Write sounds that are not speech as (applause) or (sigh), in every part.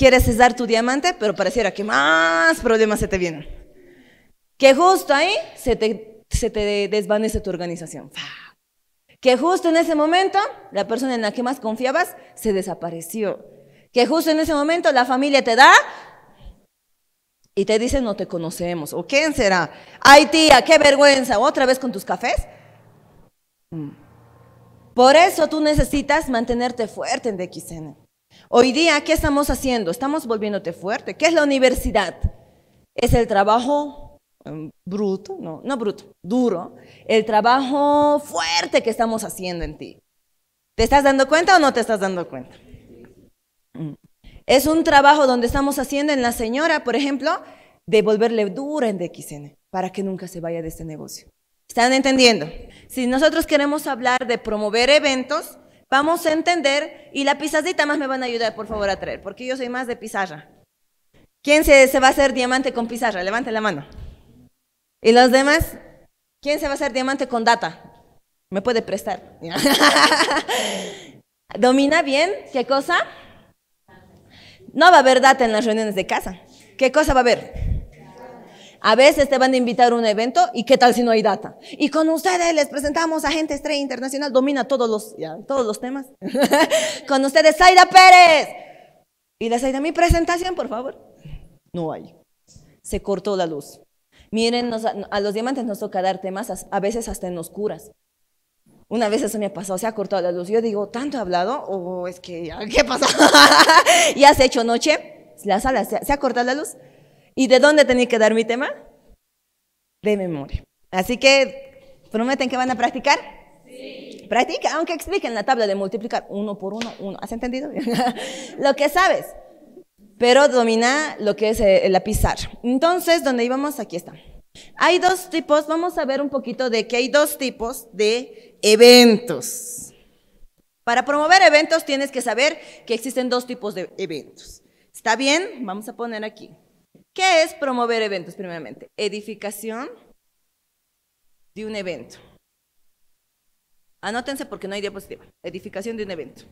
quieres dar tu diamante, pero pareciera que más problemas se te vienen. Que justo ahí se te, desvanece tu organización. Que justo en ese momento la persona en la que más confiabas se desapareció. Que justo en ese momento la familia te da y te dice no te conocemos. ¿O quién será? Ay tía, qué vergüenza. ¿Otra vez con tus cafés? Mm. Por eso tú necesitas mantenerte fuerte en DXN. Hoy día, ¿qué estamos haciendo? Estamos volviéndote fuerte. ¿Qué es la universidad? Es el trabajo em, bruto, no, no bruto, duro, el trabajo fuerte que estamos haciendo en ti. ¿Te estás dando cuenta o no te estás dando cuenta? Mm. Es un trabajo donde estamos haciendo en la señora, por ejemplo, de volverle dura en DXN para que nunca se vaya de este negocio. ¿Están entendiendo? Si nosotros queremos hablar de promover eventos, vamos a entender y la pizarrita más me van a ayudar, por favor, a traer, porque yo soy más de pizarra. ¿Quién se, se va a hacer diamante con pizarra? Levante la mano. ¿Y los demás? ¿Quién se va a hacer diamante con data? Me puede prestar. (laughs) ¿Domina bien? ¿Qué cosa? No va a haber data en las reuniones de casa. ¿Qué cosa va a haber? A veces te van a invitar a un evento y qué tal si no hay data. Y con ustedes les presentamos a gente estrella internacional, domina todos los, todos los temas. (laughs) con ustedes, Zayda Pérez. Y la Zayda, mi presentación, por favor. No hay. Se cortó la luz. Miren, a los diamantes nos toca dar temas, a, veces hasta en oscuras. Una vez eso me ha pasado, se ha cortado la luz. Yo digo, ¿tanto he hablado? ¿O es que qué pasa? (laughs) ¿Ya se hecho noche? La sala, se ha cortado la luz? ¿Y de dónde tenía que dar mi tema? De memoria. Así que, ¿prometen que van a practicar? Sí. Practica, aunque expliquen la tabla de multiplicar uno por uno, uno. ¿Has entendido? (laughs) lo que sabes. Pero domina lo que es eh, el la pizarra. Entonces, ¿dónde íbamos, aquí está. Hay dos tipos, vamos a ver un poquito de que hay dos tipos de eventos. Para promover eventos tienes que saber que existen dos tipos de eventos. ¿Está bien? Vamos a poner aquí. ¿Qué es promover eventos, primeramente? Edificación de un evento. Anótense porque no hay diapositiva. Edificación de un evento.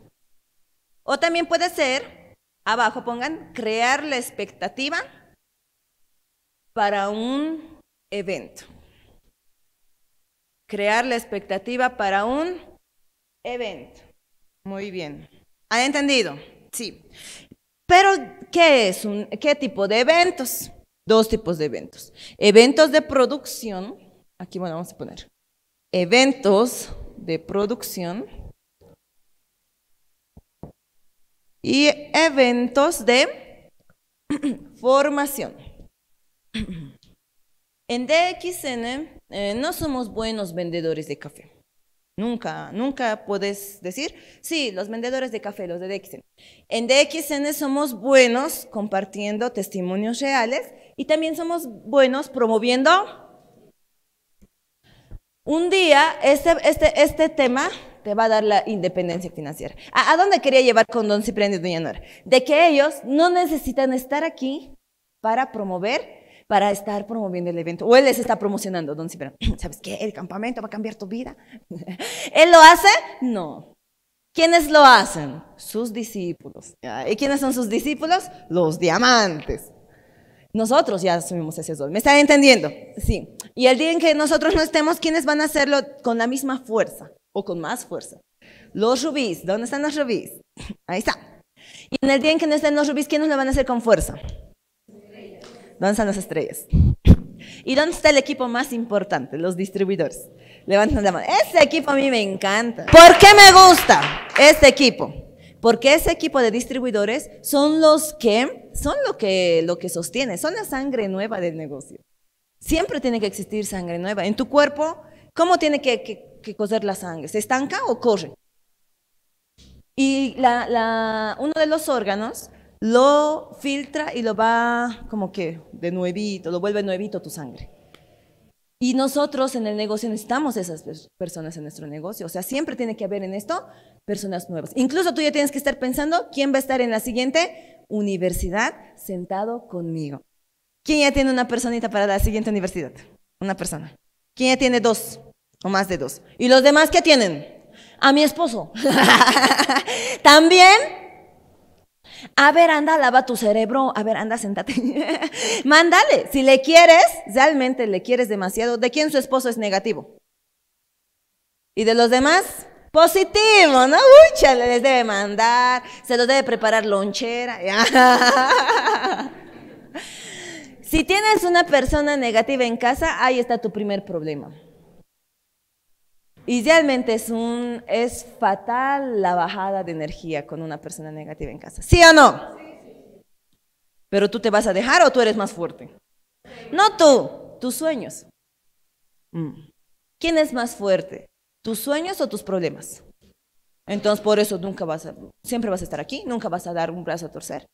O también puede ser, abajo pongan, crear la expectativa para un evento. Crear la expectativa para un evento. Muy bien. ¿Han entendido? Sí. Pero, ¿qué es? Un, ¿Qué tipo de eventos? Dos tipos de eventos. Eventos de producción, aquí vamos a poner, eventos de producción y eventos de (clears throat) formación. En DXN eh, no somos buenos vendedores de café. Nunca, nunca puedes decir, sí, los vendedores de café, los de DXN. En DXN somos buenos compartiendo testimonios reales y también somos buenos promoviendo. Un día este, este, este tema te va a dar la independencia financiera. ¿A, dónde quería llevar con Don Cipriano y Doña Nora? De que ellos no necesitan estar aquí para promover para estar promoviendo el evento. O él les está promocionando, don Cipriano. (clears throat) ¿Sabes qué? El campamento va a cambiar tu vida. (laughs) ¿Él lo hace? No. ¿Quiénes lo hacen? Sus discípulos. ¿Y quiénes son sus discípulos? Los diamantes. Nosotros ya asumimos ese dos. ¿Me están entendiendo? Sí. Y el día en que nosotros no estemos, ¿quiénes van a hacerlo con la misma fuerza o con más fuerza? Los rubíes. ¿Dónde están los rubíes? (clears throat) Ahí está. Y en el día en que no estén los rubíes, ¿quiénes lo van a hacer con fuerza? Danzan las estrellas? ¿Y dónde está el equipo más importante? Los distribuidores. Levantan la mano. Ese equipo a mí me encanta. ¿Por qué me gusta este equipo? Porque ese equipo de distribuidores son los que, son lo que, lo que sostiene, son la sangre nueva del negocio. Siempre tiene que existir sangre nueva. En tu cuerpo, ¿cómo tiene que, coser la sangre? ¿Se estanca o corre? Y la, uno de los órganos lo filtra y lo va como que de nuevito, lo vuelve nuevito tu sangre. Y nosotros en el negocio necesitamos esas personas en nuestro negocio. O sea, siempre tiene que haber en esto personas nuevas. Incluso tú ya tienes que estar pensando quién va a estar en la siguiente universidad sentado conmigo. ¿Quién ya tiene una personita para la siguiente universidad? Una persona. ¿Quién ya tiene dos o más de dos? ¿Y los demás qué tienen? A mi esposo. (laughs) También a ver, anda, lava tu cerebro. A ver, anda, sentate. (laughs) Mándale. Si le quieres, realmente le quieres demasiado. ¿De quién su esposo es negativo? ¿Y de los demás? Positivo, ¿no? Uy, chale, les debe mandar, se los debe preparar lonchera. (laughs) si tienes una persona negativa en casa, ahí está tu primer problema. Idealmente es, es fatal la bajada de energía con una persona negativa en casa. ¿Sí o no? Pero tú te vas a dejar o tú eres más fuerte. No tú, tus sueños. Mm. ¿Quién es más fuerte? ¿Tus sueños o tus problemas? Entonces por eso nunca vas a, siempre vas a estar aquí, nunca vas a dar un brazo a torcer.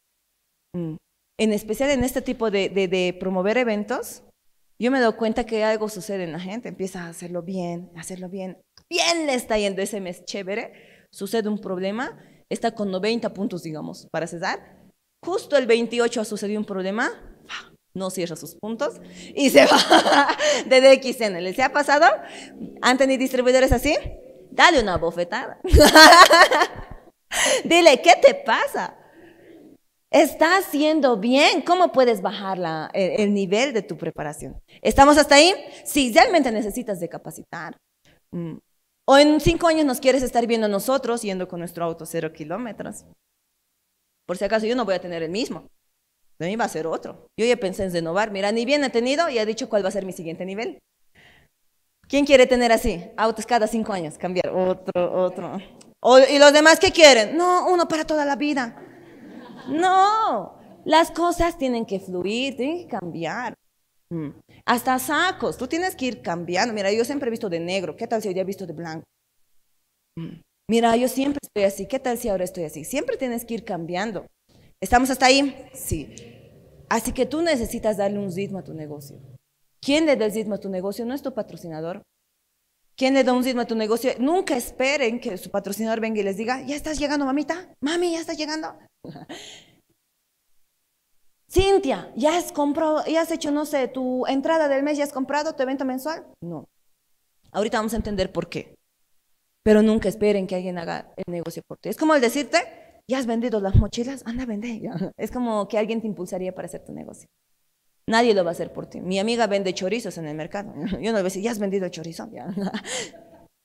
Mm. En especial en este tipo de, de promover eventos, yo me doy cuenta que algo sucede en la gente, empieza a hacerlo bien, hacerlo bien bien le está yendo ese mes chévere, sucede un problema, está con 90 puntos, digamos, para cesar. Justo el 28 ha sucedido un problema, no cierra sus puntos y se (laughs) va de DXN. ¿Les ha pasado? ¿Han tenido distribuidores así? Dale una bofetada. (laughs) Dile, ¿qué te pasa? Está haciendo bien. ¿Cómo puedes bajar el, nivel de tu preparación? ¿Estamos hasta ahí? Si realmente necesitas de capacitar, mm, o en cinco años nos quieres estar viendo nosotros yendo con nuestro auto cero kilómetros. Por si acaso yo no voy a tener el mismo. De mí va a ser otro. Yo ya pensé en renovar. Mira, ni bien he tenido y he dicho cuál va a ser mi siguiente nivel. ¿Quién quiere tener así? Autos cada cinco años, cambiar. Otro, otro. ¿Y los demás qué quieren? No, uno para toda la vida. No, las cosas tienen que fluir, tienen que cambiar. Mm. Hasta sacos, tú tienes que ir cambiando. Mira, yo siempre he visto de negro, ¿qué tal si hoy día he visto de blanco? Mm. Mira, yo siempre estoy así, ¿qué tal si ahora estoy así? Siempre tienes que ir cambiando. ¿Estamos hasta ahí? Sí. Así que tú necesitas darle un ritmo a tu negocio. ¿Quién le da el ritmo a tu negocio? No es tu patrocinador. ¿Quién le da un ritmo a tu negocio? Nunca esperen que su patrocinador venga y les diga, ya estás llegando, mamita, mami, ya estás llegando. (laughs) Cintia, ¿ya has comprado, ya has hecho, no sé, tu entrada del mes, ya has comprado tu evento mensual? No. Ahorita vamos a entender por qué. Pero nunca esperen que alguien haga el negocio por ti. Es como el decirte, ¿ya has vendido las mochilas? Anda a vender. (laughs) Es como que alguien te impulsaría para hacer tu negocio. Nadie lo va a hacer por ti. Mi amiga vende chorizos en el mercado. (laughs) Yo no le voy a decir, ¿ya has vendido el chorizo?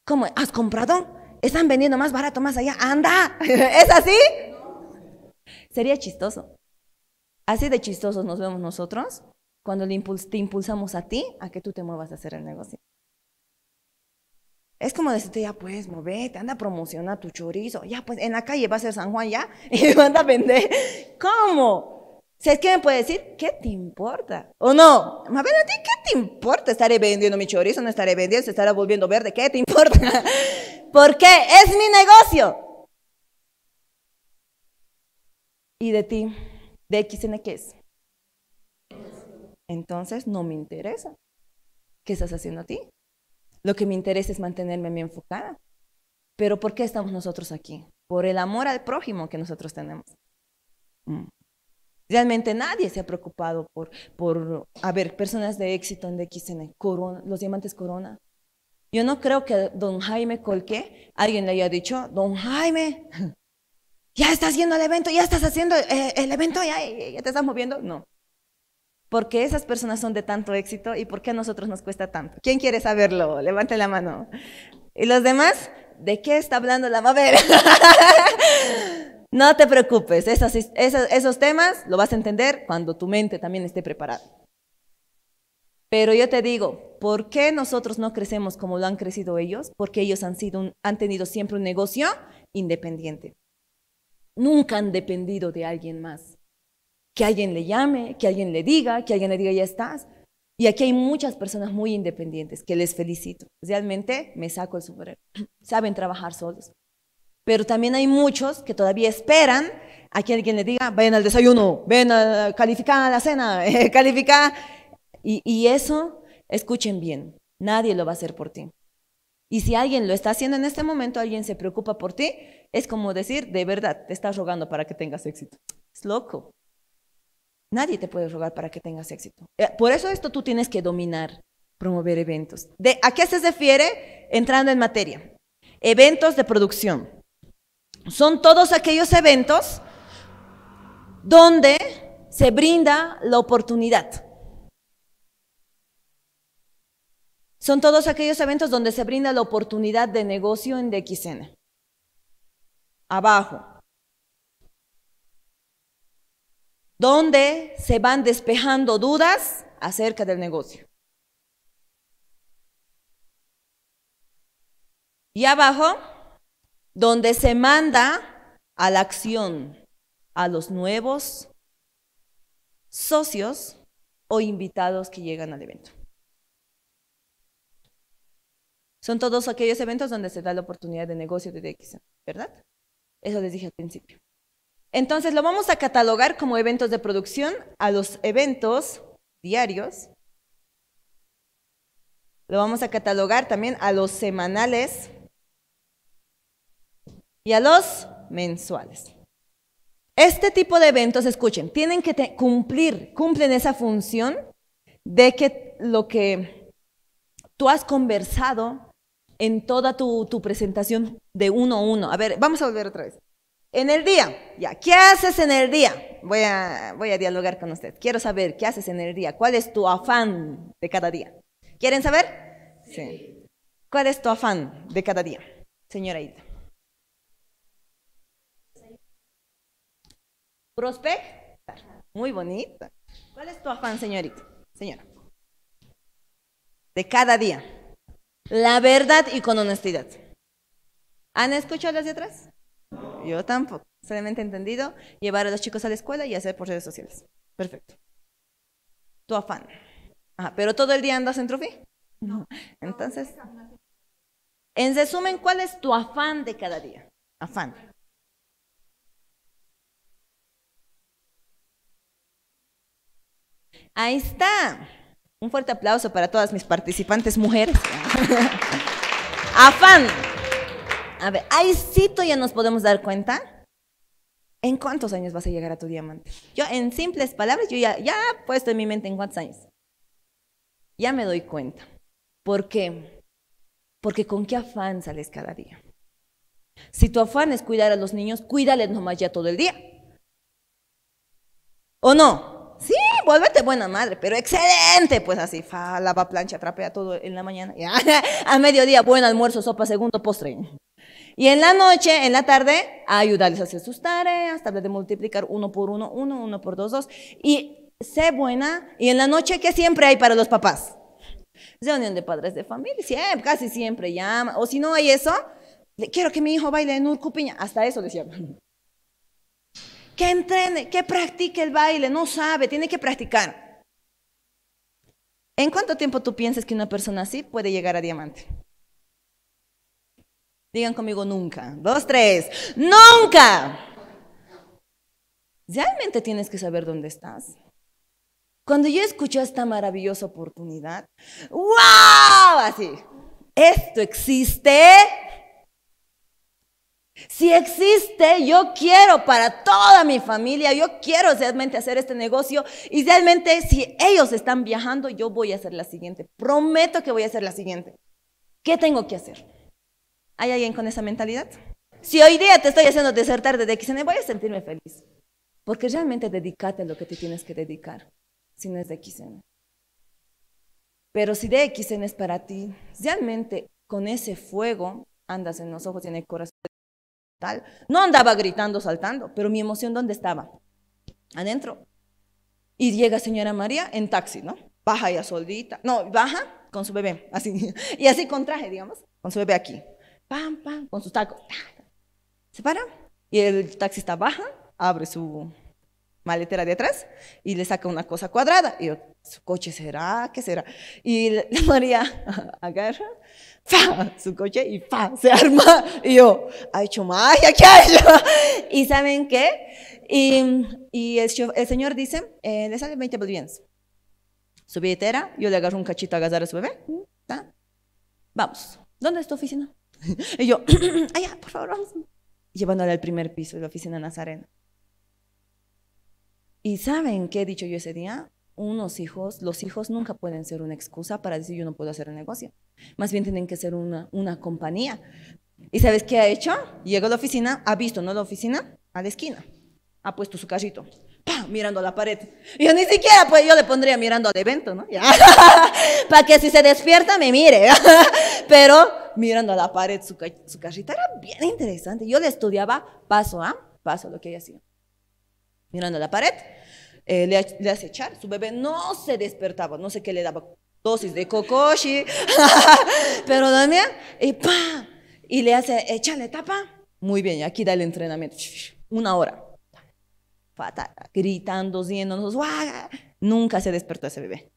¿Cómo? ¿Has comprado? Están vendiendo más barato más allá. ¡Anda! (laughs) ¿Es así? Sería chistoso. Así de chistosos nos vemos nosotros cuando le te impulsamos a ti a que tú te muevas a hacer el negocio. Es como decirte, ya pues, movete, anda a promocionar tu chorizo, ya pues, en la calle va a ser San Juan ya (laughs) y anda a vender. ¿Cómo? ¿Sabes qué me puede decir, ¿qué te importa? ¿O no? Más a ti, ¿qué te importa? ¿Estaré vendiendo mi chorizo? ¿No estaré vendiendo? ¿Se estará volviendo verde? ¿Qué te importa? (laughs) Porque es mi negocio. Y de ti. DXN, ¿qué es? Entonces no me interesa. ¿Qué estás haciendo a ti? Lo que me interesa es mantenerme bien enfocada. Pero ¿por qué estamos nosotros aquí? Por el amor al prójimo que nosotros tenemos. Mm. Realmente nadie se ha preocupado por, por, a ver, personas de éxito en DXN, los diamantes corona. Yo no creo que a don Jaime Colqué alguien le haya dicho, don Jaime, ya estás yendo al evento, ya estás haciendo eh, el evento, ya, ya te estás moviendo. No. Porque esas personas son de tanto éxito y por qué a nosotros nos cuesta tanto? ¿Quién quiere saberlo? Levante la mano. ¿Y los demás? ¿De qué está hablando la mujer? (laughs) no te preocupes, esos, esos, temas lo vas a entender cuando tu mente también esté preparada. Pero yo te digo, ¿por qué nosotros no crecemos como lo han crecido ellos? Porque ellos han, sido han tenido siempre un negocio independiente nunca han dependido de alguien más. Que alguien le llame, que alguien le diga, que alguien le diga, ya estás. Y aquí hay muchas personas muy independientes que les felicito. Realmente me saco el sombrero. (clears throat) Saben trabajar solos. Pero también hay muchos que todavía esperan a que alguien le diga, vayan al desayuno, ven a calificar la cena, (laughs) calificar. y eso, escuchen bien, nadie lo va a hacer por ti. Y si alguien lo está haciendo en este momento, alguien se preocupa por ti, es como decir, de verdad, te estás rogando para que tengas éxito. Es loco. Nadie te puede rogar para que tengas éxito. Eh, por eso esto tú tienes que dominar, promover eventos. ¿De, ¿A qué se refiere? Entrando en materia. Eventos de producción. Son todos aquellos eventos donde se brinda la oportunidad Son todos aquellos eventos donde se brinda la oportunidad de negocio en DXN. Abajo. Donde se van despejando dudas acerca del negocio. Y abajo, donde se manda a la acción a los nuevos socios o invitados que llegan al evento. Son todos aquellos eventos donde se da la oportunidad de negocio de DX, ¿verdad? Eso les dije al principio. Entonces lo vamos a catalogar como eventos de producción a los eventos diarios. Lo vamos a catalogar también a los semanales y a los mensuales. Este tipo de eventos, escuchen, tienen que cumplir, cumplen esa función de que lo que tú has conversado en toda tu, presentación de uno a uno. A ver, vamos a volver otra vez. En el día, ya, ¿qué haces en el día? Voy a, voy a dialogar con usted. Quiero saber qué haces en el día. ¿Cuál es tu afán de cada día? ¿Quieren saber? Sí. ¿Cuál es tu afán de cada día, señora ¿Prospect? Muy bonita. ¿Cuál es tu afán, señorita? Señora. De cada día la verdad y con honestidad. ¿Han escuchado las letras? Yo tampoco. Solamente entendido llevar a los chicos a la escuela y hacer por redes sociales. Perfecto. Tu afán. Ajá, ah, pero todo el día andas en trufi. No. Entonces, en resumen, ¿cuál es tu afán de cada día? Afán. Ahí está. Un fuerte aplauso para todas mis participantes mujeres. (laughs) Afán. A ver, ahí sí ya nos podemos dar cuenta. ¿En cuántos años vas a llegar a tu diamante? Yo, en simples palabras, yo ya, ya he puesto en mi mente en cuántos años. Ya me doy cuenta. ¿Por qué? Porque con qué afán sales cada día. Si tu afán es cuidar a los niños, cuídales nomás ya todo el día. ¿O no? Sí, vuélvete buena madre, pero excelente. Pues así, fa, lava, plancha, trapea todo en la mañana. al (laughs) A mediodía, buen almuerzo, sopa, segundo postre. Y en la noche, en la tarde, a ayudarles a hacer sus tareas, tabla de multiplicar uno por uno, uno, uno por dos, dos. Y sé buena. Y en la noche, ¿qué siempre hay para los papás? Reunión de padres de familia, siempre, casi siempre llama. O si no hay eso, quiero que mi hijo baile en Urcupiña. Hasta eso decían que entrene, que practique el baile, no sabe, tiene que practicar. ¿En cuánto tiempo tú piensas que una persona así puede llegar a diamante? Digan conmigo nunca. Dos, tres. Nunca. Realmente tienes que saber dónde estás. Cuando yo escuché esta maravillosa oportunidad, ¡wow! Así, esto existe si existe, yo quiero para toda mi familia, yo quiero realmente hacer este negocio y realmente si ellos están viajando, yo voy a hacer la siguiente. Prometo que voy a hacer la siguiente. ¿Qué tengo que hacer? ¿Hay alguien con esa mentalidad? Si hoy día te estoy haciendo desertar de XN, voy a sentirme feliz. Porque realmente dedícate a lo que te tienes que dedicar, si no es de Pero si de XN es para ti, realmente con ese fuego andas en los ojos y en el corazón no andaba gritando, saltando, pero mi emoción, ¿dónde estaba? Adentro. Y llega señora María en taxi, ¿no? Baja ya soldita. No, baja con su bebé, así. (laughs) Y así con traje, digamos, con su bebé aquí. Pam, pam, con su taco. Se para y el taxista baja, abre su maletera de atrás y le saca una cosa cuadrada. Y ¿su coche será? ¿Qué será? Y (laughs) María agarra (laughs) su coche y ¡fa! se arma. Y yo, ha hecho magia, aquí ha (laughs) ¿Y saben qué? Y, y el, señor dice, eh, le sale 20 bolivianos. Su billetera, yo le agarro un cachito a agarrar a su bebé. Vamos, ¿dónde es tu oficina? (laughs) Y yo, (clears throat) allá, por favor, vamos. Llevándole al primer piso de la oficina Nazarena. ¿Y saben qué he dicho yo ese día? Unos hijos, los hijos nunca pueden ser una excusa para decir yo no puedo hacer el negocio. Más bien tienen que ser una, compañía. ¿Y sabes qué ha hecho? Llega a la oficina, ha visto, ¿no? La oficina, a la esquina. Ha puesto su carrito, mirando mirando la pared. yo ni siquiera, pues yo le pondría mirando al evento, ¿no? (laughs) Para que si se despierta me mire. (laughs) Pero mirando a la pared su, su carrito era bien interesante. Yo le estudiaba paso a paso lo que ella hacía. Mirando a la pared, eh, le, le hace echar. Su bebé no se despertaba, no sé qué le daba dosis de cocoshi, (laughs) pero Daniel, y y le hace, échale tapa. Muy bien, aquí da el entrenamiento, una hora. gritando, diéndonos, nunca se despertó ese bebé.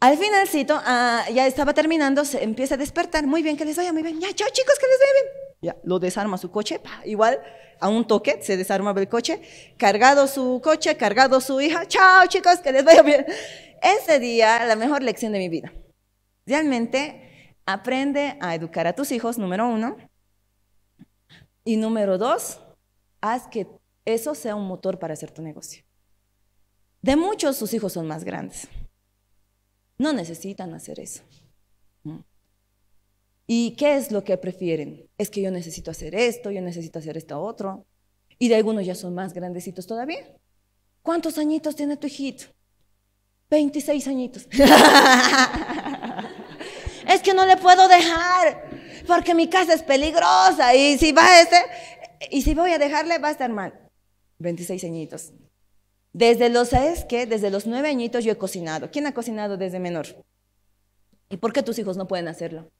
Al finalcito, ah, ya estaba terminando, se empieza a despertar, muy bien, que les vaya muy bien, ya, chao chicos, que les vaya bien. Ya, lo desarma su coche, igual a un toque, se desarma el coche, cargado su coche, cargado su hija, chao chicos, que les vaya bien. Ese día, la mejor lección de mi vida. Realmente, aprende a educar a tus hijos, número uno. Y número dos, haz que eso sea un motor para hacer tu negocio. De muchos, sus hijos son más grandes. No necesitan hacer eso. Mm. ¿Y qué es lo que prefieren? Es que yo necesito hacer esto, yo necesito hacer esto otro. Y de algunos ya son más grandecitos todavía. ¿Cuántos añitos tiene tu hijito? 26 añitos. (laughs) es que no le puedo dejar, porque mi casa es peligrosa y si va ese, y si voy a dejarle va a estar mal. 26 añitos. Desde los, ¿sabes qué? Desde los 9 añitos yo he cocinado. ¿Quién ha cocinado desde menor? ¿Y por qué tus hijos no pueden hacerlo?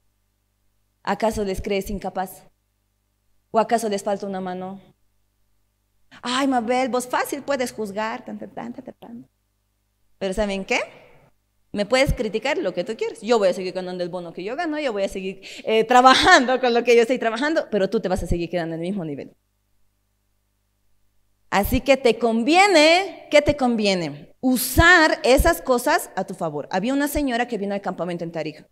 ¿Acaso les crees incapaz? ¿O acaso les falta una mano? Ay, Mabel, vos fácil puedes juzgar. Tan, tan, tan, pero ¿saben qué? Me puedes criticar lo que tú quieres. Yo voy a seguir ganando el bono que yo gano, yo voy a seguir eh, trabajando con lo que yo estoy trabajando, pero tú te vas a seguir quedando en el mismo nivel. Así que te conviene, ¿qué te conviene? Usar esas cosas a tu favor. Había una señora que vino al campamento en Tarija.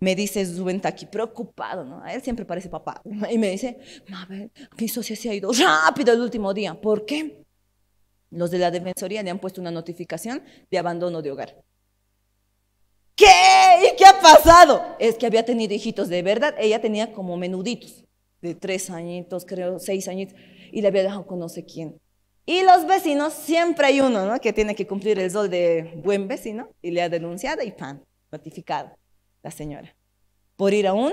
Me dice aquí preocupado, ¿no? A él siempre parece papá. (laughs) Y me dice, Mabel, mi socia se ha ido rápido el último día. ¿Por qué? Los de la Defensoría le han puesto una notificación de abandono de hogar. ¿Qué? ¿Y qué ha pasado? Es que había tenido hijitos, de verdad, ella tenía como menuditos, de tres añitos, creo, seis añitos, y le había dejado con no sé quién. Y los vecinos, siempre hay uno, ¿no? Que tiene que cumplir el sol de buen vecino, y le ha denunciado y pan, ratificado, la señora, por ir a un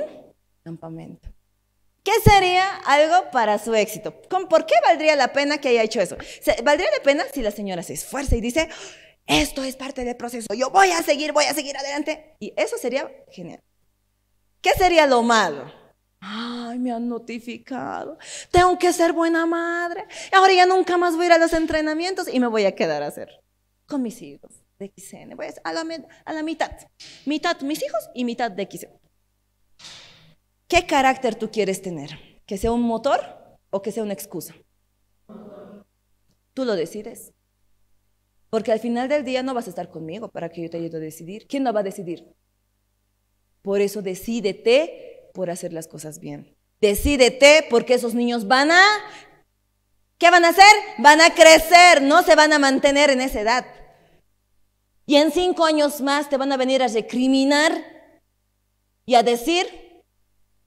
campamento. ¿Qué sería algo para su éxito? ¿Con, ¿Por qué valdría la pena que haya hecho eso? ¿Valdría la pena si la señora se esfuerza y dice, esto es parte del proceso, yo voy a seguir, voy a seguir adelante? Y eso sería genial. ¿Qué sería lo malo? Ay, me han notificado. Tengo que ser buena madre. Ahora ya nunca más voy a ir a los entrenamientos y me voy a quedar a hacer con mis hijos de XN. Voy a, a, a la mitad. Mitad mis hijos y mitad de XN. ¿Qué carácter tú quieres tener? ¿Que sea un motor o que sea una excusa? Tú lo decides. Porque al final del día no vas a estar conmigo para que yo te ayude a decidir. ¿Quién no va a decidir? Por eso decídete por hacer las cosas bien. Decídete porque esos niños van a... ¿Qué van a hacer? Van a crecer, no se van a mantener en esa edad. Y en cinco años más te van a venir a recriminar y a decir,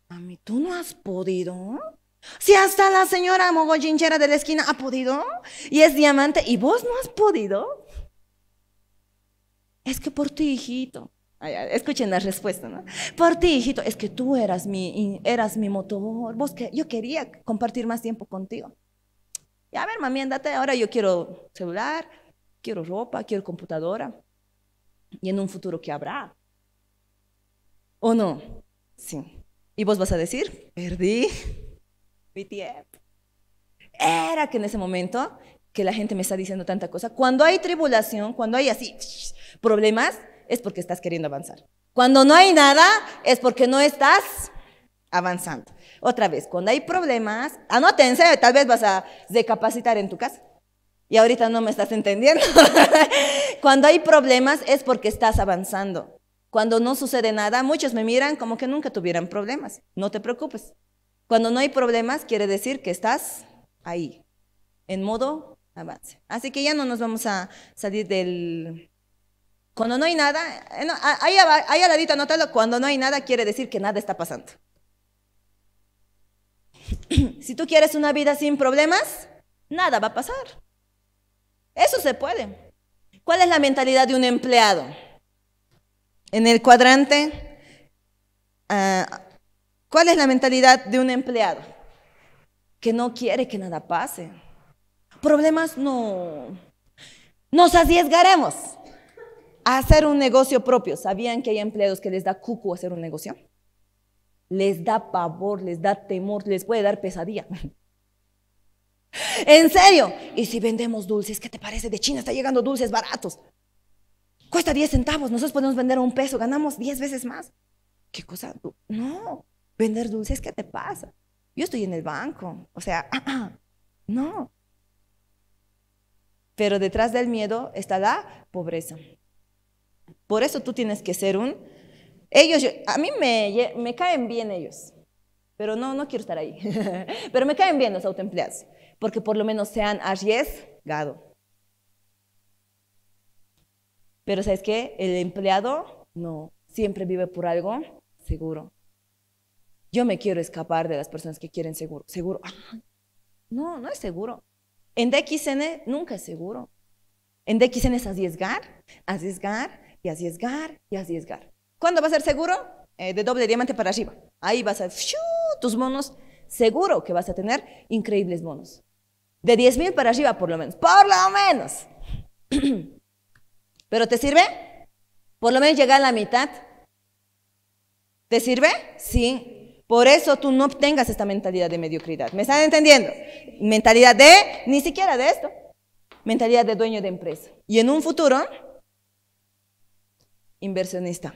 Mami, ¿tú no has podido? Si hasta la señora mogollinchera de la esquina ha podido y es diamante y vos no has podido. Es que por ti, hijito. escuchen la respuesta, ¿no? Por ti, hijito, es que tú eras mi, eras mi motor. Vos yo quería compartir más tiempo contigo. Y a ver, mami, andate. Ahora yo quiero celular, quiero ropa, quiero computadora. Y en un futuro que habrá. ¿O no? Sí. Y vos vas a decir, perdí mi Era que en ese momento que la gente me está diciendo tanta cosa. Cuando hay tribulación, cuando hay así (sniffs) problemas, es porque estás queriendo avanzar. Cuando no hay nada, es porque no estás avanzando. Otra vez, cuando hay problemas, anótense, tal vez vas a decapacitar en tu casa. Y ahorita no me estás entendiendo. (laughs) cuando hay problemas es porque estás avanzando. Cuando no sucede nada, muchos me miran como que nunca tuvieran problemas. No te preocupes. Cuando no hay problemas, quiere decir que estás ahí, en modo avance. Así que ya no nos vamos a salir del... Cuando no hay nada, eh, ahí, ahí al ladito anótalo, cuando no hay nada quiere decir que nada está pasando. (clears throat) si tú quieres una vida sin problemas, nada va a pasar. Eso se puede. ¿Cuál es la mentalidad de un empleado? En el cuadrante, ah, ¿cuál es la mentalidad de un empleado? Que no quiere que nada pase. Problemas no. Nos arriesgaremos a hacer un negocio propio. ¿Sabían que hay empleados que les da cucu hacer un negocio? Les da pavor, les da temor, les puede dar pesadilla. (laughs) en serio. Y si vendemos dulces, ¿qué te parece? De China está llegando dulces baratos. Cuesta 10 centavos, nosotros podemos vender a un peso, ganamos 10 veces más. ¿Qué cosa? No, vender dulces, ¿qué te pasa? Yo estoy en el banco, o sea, (clears throat) no. Pero detrás del miedo está la pobreza. Por eso tú tienes que ser un... Ellos, a mí me, me caen bien ellos, pero no, no quiero estar ahí. (laughs) pero me caen bien los autoempleados, porque por lo menos sean han arriesgado. Pero ¿sabes qué? El empleado no, siempre vive por algo seguro. Yo me quiero escapar de las personas que quieren seguro. Seguro. Ah, no, no es seguro. En DXN nunca es seguro. En DXN es arriesgar, asiesgar y asiesgar y asiesgar. ¿Cuándo va a ser seguro? Eh, de doble diamante para arriba. Ahí vas a tus monos. Seguro que vas a tener increíbles monos. De 10 mil para arriba, por lo menos. Por lo menos. (clears throat) ¿Pero te sirve? Por lo menos llegar a la mitad. ¿Te sirve? Sí. Por eso tú no obtengas esta mentalidad de mediocridad. ¿Me están entendiendo? Mentalidad de, ni siquiera de esto. Mentalidad de dueño de empresa. Y en un futuro, inversionista.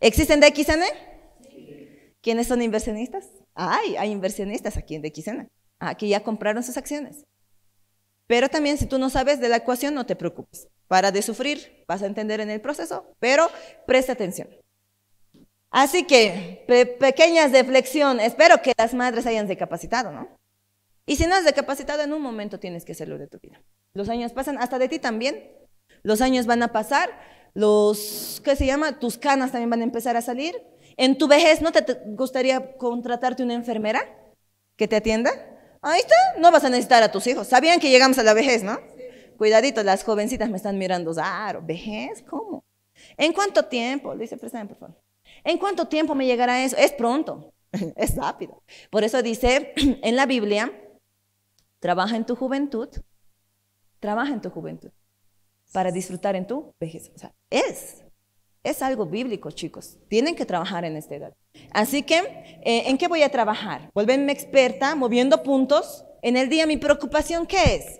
¿Existen de XN? ¿Quiénes son inversionistas? Ay, hay inversionistas aquí en de XN. Aquí ya compraron sus acciones. Pero también si tú no sabes de la ecuación, no te preocupes. Para de sufrir, vas a entender en el proceso, pero presta atención. Así que, pequeñas deflexión Espero que las madres hayan decapacitado, ¿no? Y si no has decapacitado, en un momento tienes que hacerlo de tu vida. Los años pasan, hasta de ti también. Los años van a pasar, los, ¿qué se llama? Tus canas también van a empezar a salir. En tu vejez, ¿no te gustaría contratarte una enfermera que te atienda? Ahí está, no vas a necesitar a tus hijos. Sabían que llegamos a la vejez, ¿no? Cuidadito, las jovencitas me están mirando, Zaro, ¿vejez? ¿Cómo? ¿En cuánto tiempo? Dice, por favor. ¿En cuánto tiempo me llegará eso? Es pronto, (laughs) es rápido. Por eso dice (clears throat) en la Biblia, trabaja en tu juventud, trabaja en tu juventud, para disfrutar en tu vejez. O sea, es, es algo bíblico, chicos. Tienen que trabajar en esta edad. Así que, eh, ¿en qué voy a trabajar? Vuelvenme experta, moviendo puntos. En el día mi preocupación, ¿qué es?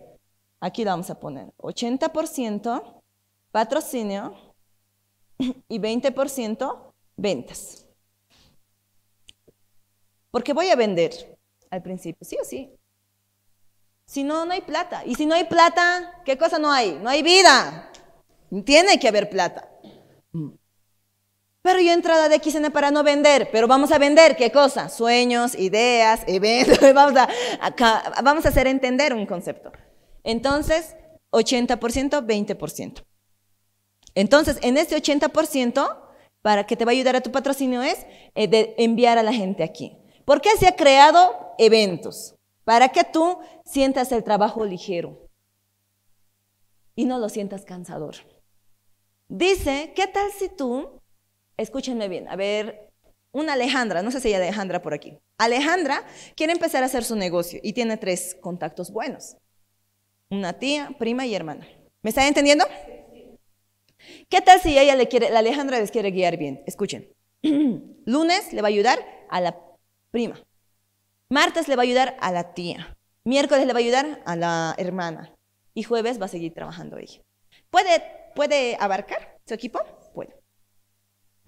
Aquí la vamos a poner. 80% patrocinio y 20% ventas. Porque voy a vender al principio, sí o sí. Si no, no hay plata. Y si no hay plata, ¿qué cosa no hay? No hay vida. Tiene que haber plata. Pero yo he entrado a para no vender, pero vamos a vender, ¿qué cosa? Sueños, ideas, eventos, (laughs) vamos a, vamos a hacer entender un concepto. Entonces, 80%, 20%. Entonces, en este 80%, para que te va a ayudar a tu patrocinio es eh, de enviar a la gente aquí. ¿Por qué se ha creado eventos? Para que tú sientas el trabajo ligero y no lo sientas cansador. Dice, ¿qué tal si tú escúchenme bien, a ver, una Alejandra, no sé si hay Alejandra por aquí. Alejandra quiere empezar a hacer su negocio y tiene tres contactos buenos. Una tía, prima y hermana. ¿Me están entendiendo? ¿Qué tal si ella le quiere, la Alejandra les quiere guiar bien? Escuchen. (clears throat) Lunes le va a ayudar a la prima. Martes le va a ayudar a la tía. Miércoles le va a ayudar a la hermana. Y jueves va a seguir trabajando ella. ¿Puede, puede abarcar su equipo?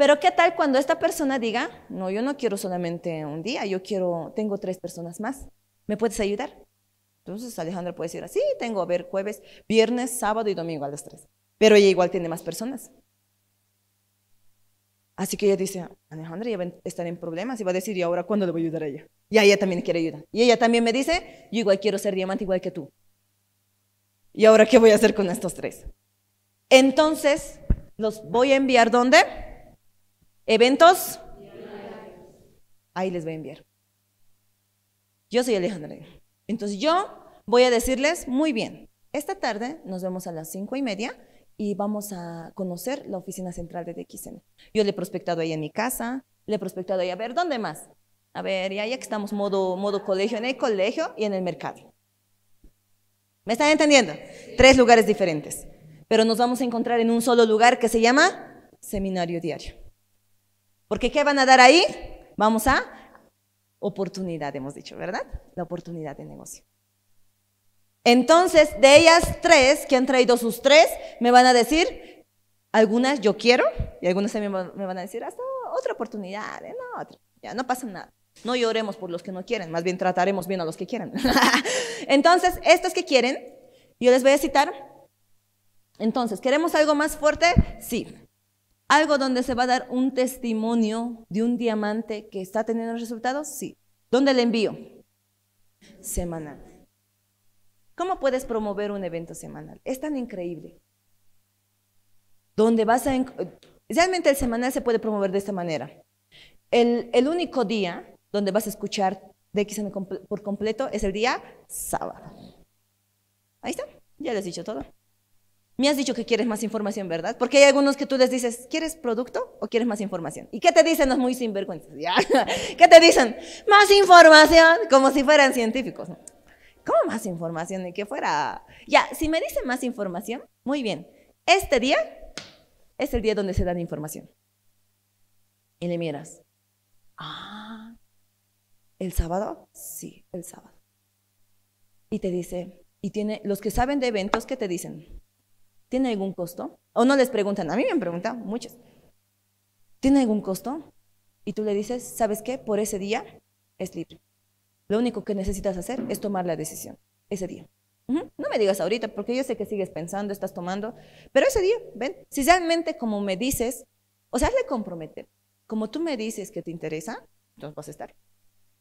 Pero ¿qué tal cuando esta persona diga, no, yo no quiero solamente un día, yo quiero, tengo tres personas más, ¿me puedes ayudar? Entonces Alejandra puede decir, ah, sí, tengo, a ver, jueves, viernes, sábado y domingo a las tres. Pero ella igual tiene más personas. Así que ella dice, Alejandra ya va estar en problemas y va a decir, ¿y ahora cuándo le voy a ayudar a ella? Y ella también quiere ayuda. Y ella también me dice, yo igual quiero ser diamante igual que tú. ¿Y ahora qué voy a hacer con estos tres? Entonces, los voy a enviar ¿dónde? eventos. Ahí les voy a enviar. Yo soy Alejandra. Entonces yo voy a decirles, muy bien, esta tarde nos vemos a las cinco y media y vamos a conocer la oficina central de DXN. Yo le he prospectado ahí en mi casa, le he prospectado ahí, a ver, ¿dónde más? A ver, ya, ya que estamos modo, modo colegio, en el colegio y en el mercado. ¿Me están entendiendo? Tres lugares diferentes. Pero nos vamos a encontrar en un solo lugar que se llama Seminario Diario. Porque ¿qué van a dar ahí? Vamos a oportunidad, hemos dicho, ¿verdad? La oportunidad de negocio. Entonces, de ellas tres, que han traído sus tres, me van a decir, algunas yo quiero, y algunas me van a decir, hasta otra oportunidad, ¿eh? no, ya no pasa nada. No lloremos por los que no quieren, más bien trataremos bien a los que quieran. (laughs) Entonces, estas que quieren, yo les voy a citar. Entonces, ¿queremos algo más fuerte? Sí. Algo donde se va a dar un testimonio de un diamante que está teniendo resultados, sí. ¿Dónde le envío? Semanal. ¿Cómo puedes promover un evento semanal? Es tan increíble. Donde vas a realmente el semanal se puede promover de esta manera. El, único día donde vas a escuchar de X por completo es el día sábado. Ahí está, ya les he dicho todo. Me has dicho que quieres más información, ¿verdad? Porque hay algunos que tú les dices, ¿quieres producto o quieres más información? ¿Y qué te dicen los muy sinvergüenzas? (laughs) ¿Qué te dicen? Más información, como si fueran científicos. ¿Cómo más información? ¿Y qué fuera... Ya, si me dicen más información, muy bien. Este día es el día donde se dan información. Y le miras. Ah, ¿el sábado? Sí, el sábado. Y te dice, y tiene, los que saben de eventos, ¿qué te dicen? ¿Tiene algún costo? O no les preguntan, a mí me han preguntado muchas. ¿Tiene algún costo? Y tú le dices, ¿sabes qué? Por ese día es libre. Lo único que necesitas hacer es tomar la decisión ese día. No me digas ahorita, porque yo sé que sigues pensando, estás tomando, pero ese día, ven, si realmente como me dices, o sea, le comprometer. Como tú me dices que te interesa, entonces vas a estar.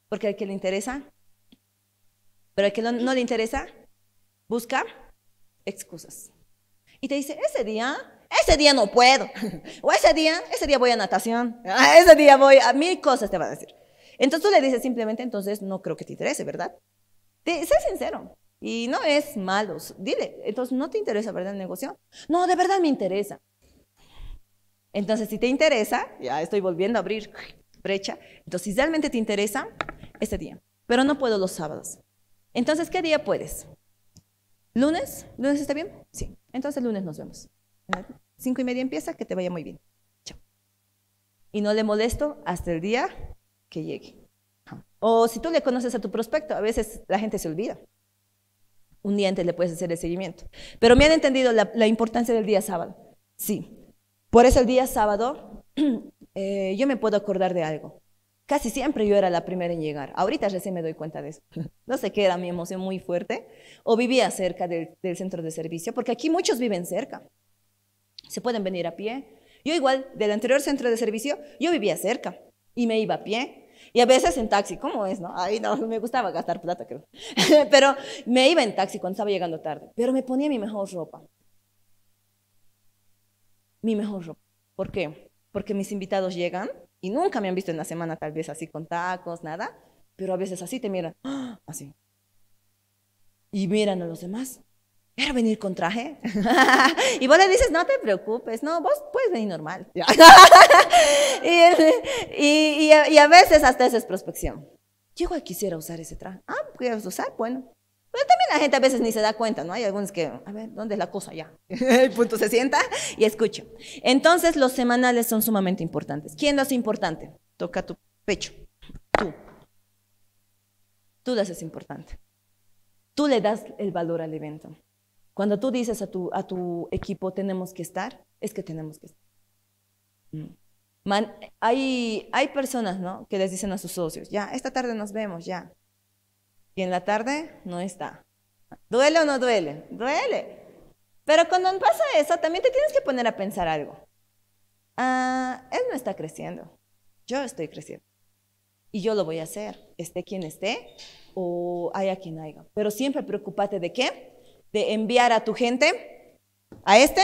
Porque al que le interesa, pero al que no le interesa, busca excusas. Y te dice, ese día, ese día no puedo. (laughs) o ese día, ese día voy a natación. Ah, ese día voy a mil cosas, te van a decir. Entonces tú le dices simplemente, entonces no creo que te interese, ¿verdad? sé sincero. Y no es malos. Dile, entonces no te interesa, ¿verdad? El negocio. No, de verdad me interesa. Entonces, si te interesa, ya estoy volviendo a abrir brecha. Entonces, si realmente te interesa, ese día. Pero no puedo los sábados. Entonces, ¿qué día puedes? ¿Lunes? ¿Lunes está bien? Sí. Entonces el lunes nos vemos. Cinco y media empieza, que te vaya muy bien. Chao. Y no le molesto hasta el día que llegue. O si tú le conoces a tu prospecto, a veces la gente se olvida. Un día antes le puedes hacer el seguimiento. Pero me han entendido la, importancia del día sábado. Sí. Por eso el día sábado (clears throat) eh, yo me puedo acordar de algo. Casi siempre yo era la primera en llegar. Ahorita recién me doy cuenta de eso. (laughs) No sé qué era mi emoción muy fuerte. O vivía cerca del, centro de servicio, porque aquí muchos viven cerca. Se pueden venir a pie. Yo igual, del anterior centro de servicio, yo vivía cerca y me iba a pie. Y a veces en taxi, ¿cómo es? No? Ay, no, me gustaba gastar plata, creo. (laughs) Pero me iba en taxi cuando estaba llegando tarde. Pero me ponía mi mejor ropa. Mi mejor ropa. ¿Por qué? Porque mis invitados llegan y nunca me han visto en la semana tal vez así con tacos, nada, pero a veces así te miran, (gasps) así. Y miran a los demás. ¿Era venir con traje? (laughs) y vos le dices, no te preocupes, no, vos puedes venir normal. (laughs) y, a, veces hasta esa es prospección. Llego a quisiera usar ese traje. Ah, ¿quieres usar? Bueno. Pero también la gente a veces ni se da cuenta, ¿no? Hay algunos que, a ver, ¿dónde es la cosa ya? (laughs) El punto se sienta y escucha. Entonces, los semanales son sumamente importantes. ¿Quién lo hace importante? Toca tu pecho. Tú. Tú lo haces importante. Tú le das el valor al evento. Cuando tú dices a tu, a tu equipo, tenemos que estar, es que tenemos que estar. Mm. hay, hay personas, ¿no? Que les dicen a sus socios, ya, esta tarde nos vemos, ya. Y en la tarde no está. ¿Duele o no duele? Duele. Pero cuando pasa eso, también te tienes que poner a pensar algo. Ah, él no está creciendo. Yo estoy creciendo. Y yo lo voy a hacer, esté quien esté o haya quien haya. Pero siempre preocúpate de qué? De enviar a tu gente a este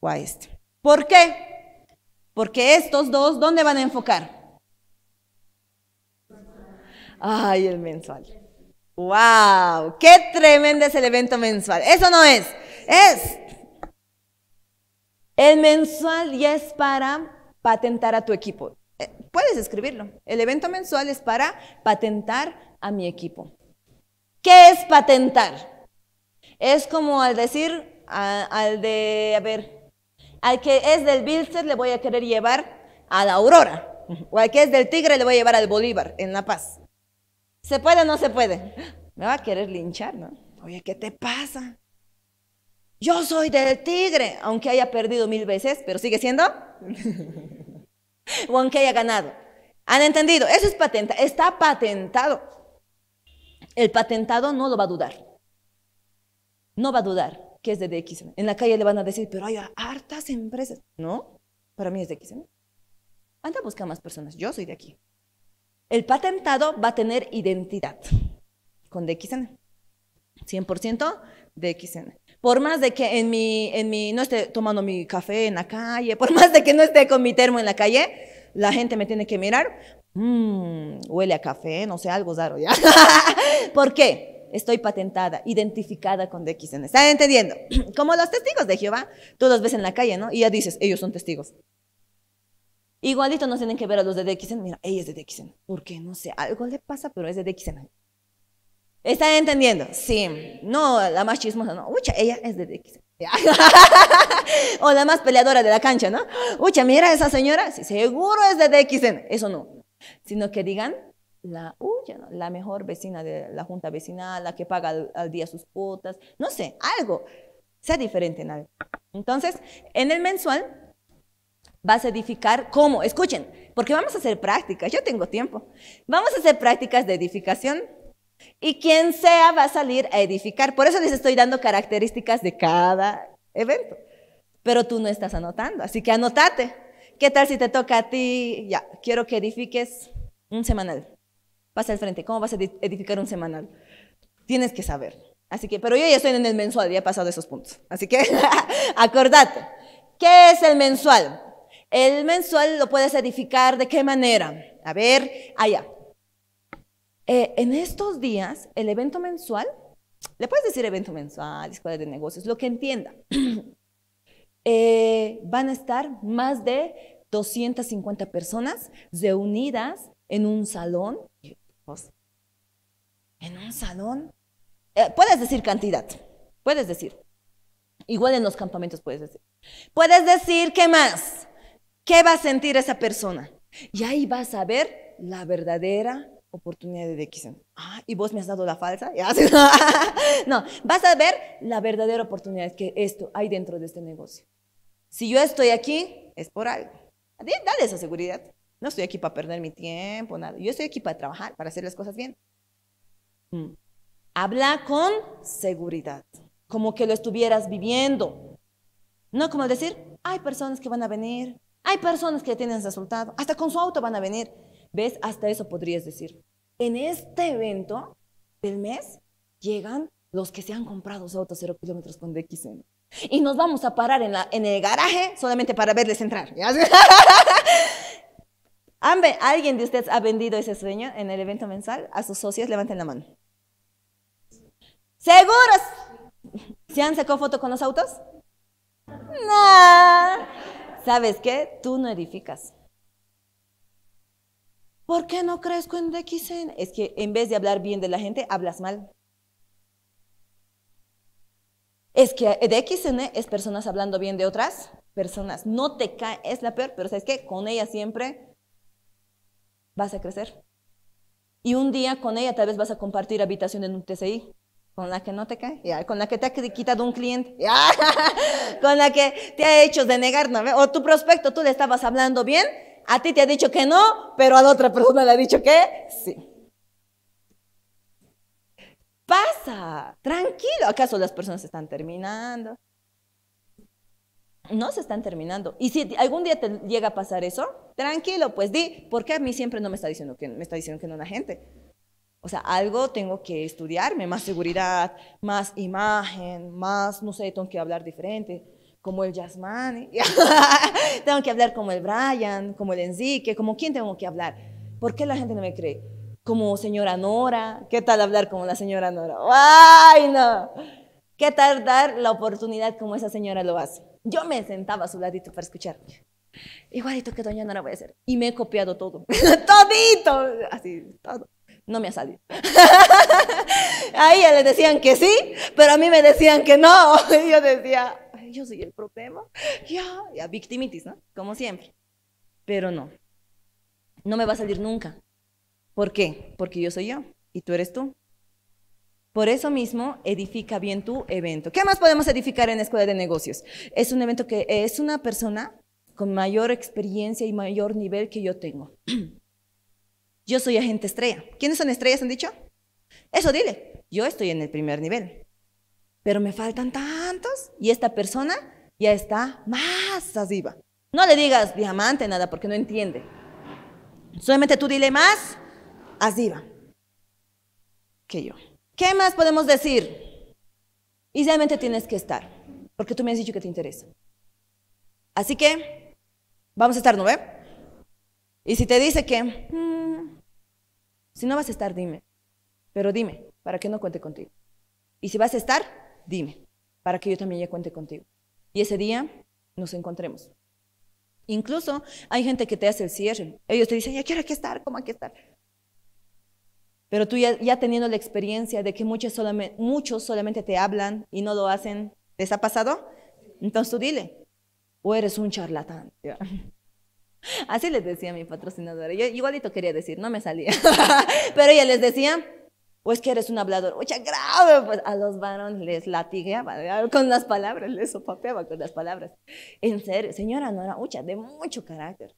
o a este. ¿Por qué? Porque estos dos, ¿dónde van a enfocar? Ay, el mensual. ¡Wow! ¡Qué tremendo es el evento mensual! Eso no es. Es. El mensual ya es para patentar a tu equipo. Eh, puedes escribirlo. El evento mensual es para patentar a mi equipo. ¿Qué es patentar? Es como al decir, al de, a ver, al que es del Bilster le voy a querer llevar a la Aurora. O al que es del Tigre le voy a llevar al Bolívar en La Paz. ¿Se puede o no se puede? Me va a querer linchar, ¿no? Oye, ¿qué te pasa? Yo soy del tigre, aunque haya perdido mil veces, pero sigue siendo. (laughs) o aunque haya ganado. ¿Han entendido? Eso es patente. está patentado. El patentado no lo va a dudar. No va a dudar que es de DXM. En la calle le van a decir, pero hay hartas empresas. No, para mí es de DXM. Anda a buscar más personas. Yo soy de aquí. El patentado va a tener identidad con DXN. 100% DXN. Por más de que en mi, en mi, no esté tomando mi café en la calle, por más de que no esté con mi termo en la calle, la gente me tiene que mirar. Mm, huele a café, no sé, algo raro ya. (laughs) ¿Por qué? estoy patentada, identificada con DXN. ¿Están entendiendo? (clears throat) Como los testigos de Jehová, tú los ves en la calle, ¿no? Y ya dices, ellos son testigos. Igualito no tienen que ver a los de DXN. Mira, ella es de DXN. ¿Por qué? No sé, algo le pasa, pero es de DXN. ¿Están entendiendo? Sí. No, la más chismosa, no. Ucha, ella es de DXN. (laughs) o la más peleadora de la cancha, ¿no? Ucha, mira esa señora, sí, seguro es de DXN. Eso no. Sino que digan, la la mejor vecina de la junta vecinal, la que paga al, al día sus cuotas, no sé, algo. Sea diferente en algo. Entonces, en el mensual vas a edificar cómo. Escuchen, porque vamos a hacer prácticas, yo tengo tiempo. Vamos a hacer prácticas de edificación. Y quien sea va a salir a edificar. Por eso les estoy dando características de cada evento. Pero tú no estás anotando, así que anótate. ¿Qué tal si te toca a ti? Ya, quiero que edifiques un semanal. Pasa al frente. ¿Cómo vas a edificar un semanal? Tienes que saber. Así que, pero yo ya estoy en el mensual, ya he pasado esos puntos. Así que, (laughs) acordate. ¿Qué es el mensual? El mensual lo puedes edificar de qué manera. A ver, allá. Eh, en estos días, el evento mensual, le puedes decir evento mensual, escuela de negocios, lo que entienda. (clears throat) Eh, van a estar más de 250 personas reunidas en un salón. En un salón. Eh, puedes decir cantidad, puedes decir. Igual en los campamentos puedes decir. Puedes decir, ¿qué más? ¿Qué va a sentir esa persona? Y ahí vas a ver la verdadera oportunidad de X. Ah, y vos me has dado la falsa. (laughs) no, vas a ver la verdadera oportunidad que esto hay dentro de este negocio. Si yo estoy aquí, es por algo. Dale esa seguridad. No estoy aquí para perder mi tiempo, nada. Yo estoy aquí para trabajar, para hacer las cosas bien. Mm. Habla con seguridad, como que lo estuvieras viviendo. No como decir, hay personas que van a venir, hay personas que ya tienen resultado, hasta con su auto van a venir. ¿Ves? Hasta eso podrías decir. En este evento del mes llegan los que se han comprado su auto a 0 kilómetros con DXN. Y nos vamos a parar en, la, en el garaje solamente para verles entrar. (laughs) ¿Alguien de ustedes ha vendido ese sueño en el evento mensal? A sus socios, levanten la mano. ¿Seguros? ¿Se han sacado foto con los autos? No. ¿sabes qué? Tú no edificas. ¿Por qué no crezco en DXN? Es que en vez de hablar bien de la gente, hablas mal. Es que DXN ¿eh? es personas hablando bien de otras personas. No te cae, es la peor, pero ¿sabes qué? Con ella siempre vas a crecer. Y un día con ella tal vez vas a compartir habitación en un TCI con la que no te cae, ah, con la que te ha quitado un cliente, ah, (laughs) con la que te ha hecho denegar, o tu prospecto, tú le estabas hablando bien, a ti te ha dicho que no, pero a la otra persona le ha dicho que sí. Pasa, tranquilo, ¿acaso las personas se están terminando? No se están terminando. Y si algún día te llega a pasar eso, tranquilo, pues di, ¿por qué a mí siempre no me está diciendo que me está diciendo que no la gente? O sea, algo tengo que estudiarme, más seguridad, más imagen, más, no sé, tengo que hablar diferente, como el Jasmine, (laughs) tengo que hablar como el Brian, como el Enzique, como quién tengo que hablar. ¿Por qué la gente no me cree? Como señora Nora, ¿qué tal hablar como la señora Nora? ¡Ay, no! ¿Qué tal dar la oportunidad como esa señora lo hace? Yo me sentaba a su ladito para escuchar. Igualito que doña Nora voy a hacer. Y me he copiado todo. (laughs) Todito. Así, todo no me ha salido. (laughs) a ella le decían que sí, pero a mí me decían que no. (laughs) Y yo decía, yo soy el problema. Ya, ya, victimitis, ¿no? Como siempre. Pero no, no me va a salir nunca. ¿Por qué? Porque yo soy yo y tú eres tú. Por eso mismo, edifica bien tu evento. ¿Qué más podemos edificar en Escuela de Negocios? Es un evento que es una persona con mayor experiencia y mayor nivel que yo tengo. (clears throat) Yo soy agente estrella. ¿Quiénes son estrellas, han dicho? Eso dile. Yo estoy en el primer nivel. Pero me faltan tantos y esta persona ya está más asiva. No le digas diamante, nada, porque no entiende. Solamente tú dile más arriba que yo. ¿Qué más podemos decir? Y realmente tienes que estar, porque tú me has dicho que te interesa. Así que vamos a estar, ¿no ve? Y si te dice que mm, si no vas a estar, dime. Pero dime, para que no cuente contigo. Y si vas a estar, dime, para que yo también ya cuente contigo. Y ese día nos encontremos. Incluso hay gente que te hace el cierre. Ellos te dicen, ya quiero aquí estar, ¿cómo aquí estar? Pero tú ya, teniendo la experiencia de que muchos solamente, muchos solamente te hablan y no lo hacen, ¿te ha pasado? Entonces tú dile, o eres un charlatán. (laughs) (laughs) Así les decía mi patrocinadora. Yo igualito quería decir, no me salía. (laughs) Pero ella les decía, pues que eres un hablador, mucha grave, pues a los varones les latigueaba con las palabras, les sopapeaba con las palabras. En serio, señora era Ucha, de mucho carácter.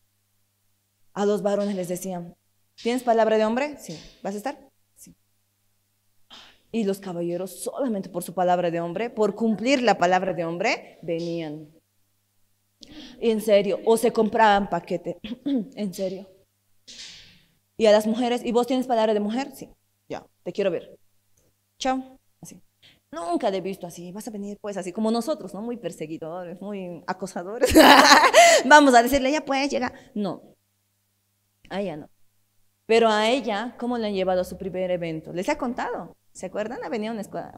A los varones les decían, ¿tienes palabra de hombre? Sí. ¿Vas a estar? Sí. Y los caballeros solamente por su palabra de hombre, por cumplir la palabra de hombre, venían. En serio, o se compraban paquete, (clears throat) en serio. Y a las mujeres, ¿y vos tienes palabra de mujer? Sí, ya, te quiero ver. Chao, así. Nunca he visto así, vas a venir pues así, como nosotros, ¿no? Muy perseguidores, muy acosadores. (laughs) Vamos a decirle, ya puedes llegar. No, a ella no. Pero a ella, ¿cómo le han llevado a su primer evento? ¿Les ha contado? ¿Se acuerdan? Ha venido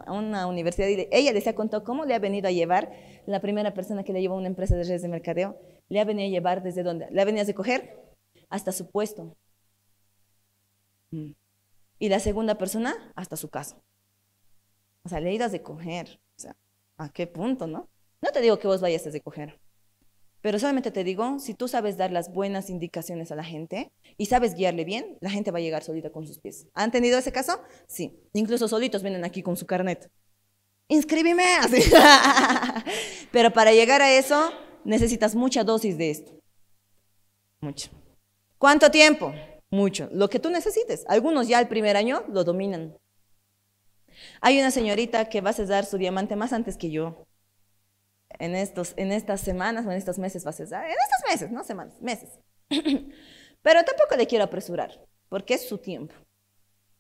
a una, universidad y ella les ha contado cómo le ha venido a llevar la primera persona que le llevó a una empresa de redes de mercadeo. Le ha venido a llevar desde dónde le ha venido a recoger hasta su puesto. Y la segunda persona hasta su casa. O sea, le ha a recoger. O sea, ¿a qué punto, no? No te digo que vos vayas a recoger. Pero solamente te digo, si tú sabes dar las buenas indicaciones a la gente y sabes guiarle bien, la gente va a llegar solita con sus pies. ¿Han tenido ese caso? Sí. Incluso solitos vienen aquí con su carnet. Inscríbeme. (laughs) Pero para llegar a eso necesitas mucha dosis de esto. Mucho. ¿Cuánto tiempo? Mucho. Lo que tú necesites. Algunos ya el primer año lo dominan. Hay una señorita que va a dar su diamante más antes que yo en, estos, en estas semanas o en estos meses va a cesar. Ah, en estos meses, no semanas, meses. (clears throat) Pero tampoco le quiero apresurar, porque es su tiempo.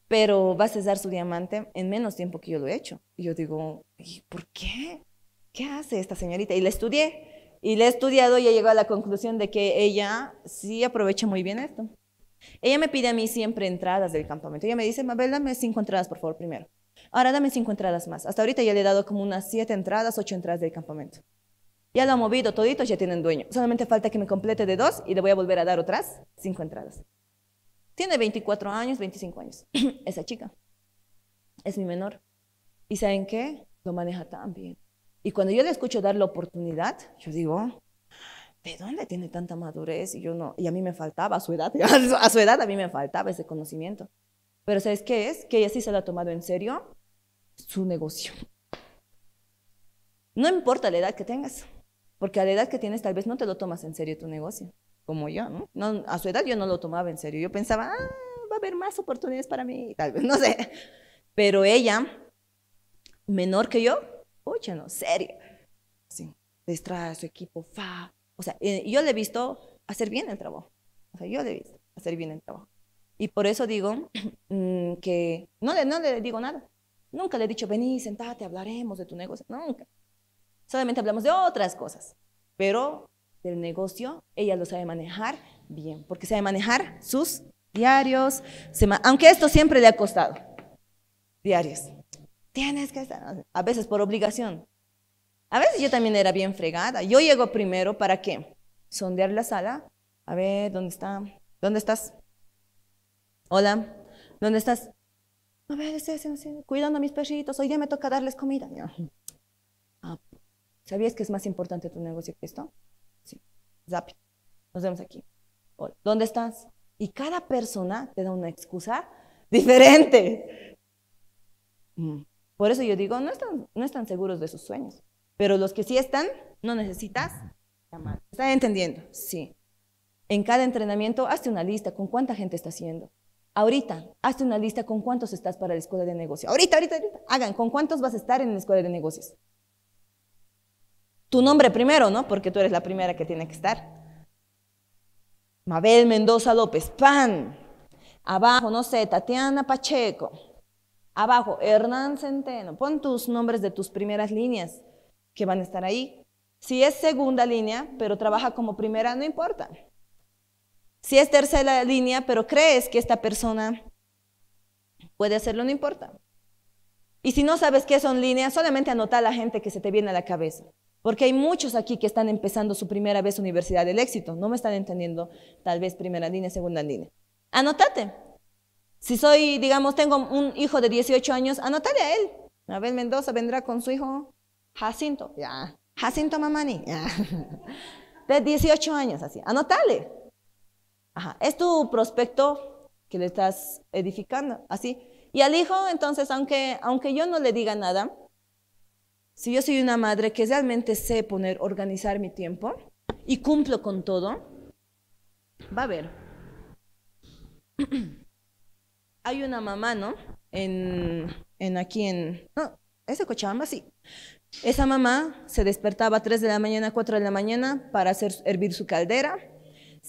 Pero va a cesar su diamante en menos tiempo que yo lo he hecho. Y yo digo, por qué? ¿Qué hace esta señorita? Y la estudié. Y la he estudiado y he llegado a la conclusión de que ella sí aprovecha muy bien esto. Ella me pide a mí siempre entradas del campamento. Ella me dice, Mabel, dame cinco entradas, por favor, primero. Ahora dame cinco entradas más. Hasta ahorita ya le he dado como unas siete entradas, ocho entradas del campamento. Ya lo ha movido todito, ya tienen dueño. Solamente falta que me complete de dos y le voy a volver a dar otras cinco entradas. Tiene 24 años, 25 años. (clears throat) Esa chica es mi menor. ¿Y saben qué? Lo maneja tan bien. Y cuando yo le escucho dar la oportunidad, yo digo, ¿de dónde tiene tanta madurez? Y yo no, y a mí me faltaba a su edad, (laughs) a su edad a mí me faltaba ese conocimiento. Pero ¿sabes qué es? Que ella sí se lo ha tomado en serio su negocio. No importa la edad que tengas, porque a la edad que tienes tal vez no te lo tomas en serio tu negocio, como yo, ¿no? a su edad yo no lo tomaba en serio, yo pensaba, ah, va a haber más oportunidades para mí, tal vez, (laughs) no sé. Pero ella, menor que yo, oye, no, serio Sí, a su equipo, fa. O sea, eh, yo le he visto hacer bien el trabajo. O sea, yo le he visto hacer bien el trabajo. Y por eso digo (clears throat) mm, que no no le digo nada. Nunca le he dicho, vení, sentate, hablaremos de tu negocio. Nunca. Solamente hablamos de otras cosas. Pero del negocio, ella lo sabe manejar bien, porque sabe manejar sus diarios, aunque esto siempre le ha costado. Diarios. Tienes que estar, a veces por obligación. A veces yo también era bien fregada. Yo llego primero para qué? Sondear la sala. A ver, ¿dónde está? ¿Dónde estás? Hola, ¿dónde estás? a ver, cuidando a mis perritos, hoy día me toca darles comida. Ah, ¿Sabías que es más importante tu negocio que esto? Sí, rápido. Nos vemos aquí. ¿Dónde estás? Y cada persona te da una excusa (laughs) diferente. Mm. Por eso yo digo, no están, no están seguros de sus sueños, pero los que sí están, no necesitas llamar. ¿Están entendiendo? Sí. En cada entrenamiento, hazte una lista con cuánta gente está haciendo. Ahorita, hazte una lista con cuántos estás para la escuela de negocios. Ahorita, ahorita, ahorita. Hagan, ¿con cuántos vas a estar en la escuela de negocios? Tu nombre primero, ¿no? Porque tú eres la primera que tiene que estar. Mabel Mendoza López, pan. Abajo, no sé, Tatiana Pacheco. Abajo, Hernán Centeno. Pon tus nombres de tus primeras líneas que van a estar ahí. Si es segunda línea, pero trabaja como primera, no importa. Si es tercera línea, pero crees que esta persona puede hacerlo, no importa. Y si no sabes qué son líneas, solamente anota a la gente que se te viene a la cabeza. Porque hay muchos aquí que están empezando su primera vez Universidad del Éxito. No me están entendiendo tal vez primera línea, segunda línea. Anótate. Si soy, digamos, tengo un hijo de 18 años, anótale a él. Abel Mendoza vendrá con su hijo Jacinto. Ya. Jacinto Mamani. Ya. (laughs) De 18 años, así. Anótale es tu prospecto que le estás edificando, así. Y al hijo, entonces, aunque, aunque yo no le diga nada, si yo soy una madre que realmente sé poner, organizar mi tiempo y cumplo con todo, va a ver. (clears throat) Hay una mamá, ¿no? En, en aquí en... No, ese Cochabamba, sí. Esa mamá se despertaba a 3 de la mañana, 4 de la mañana para hacer hervir su caldera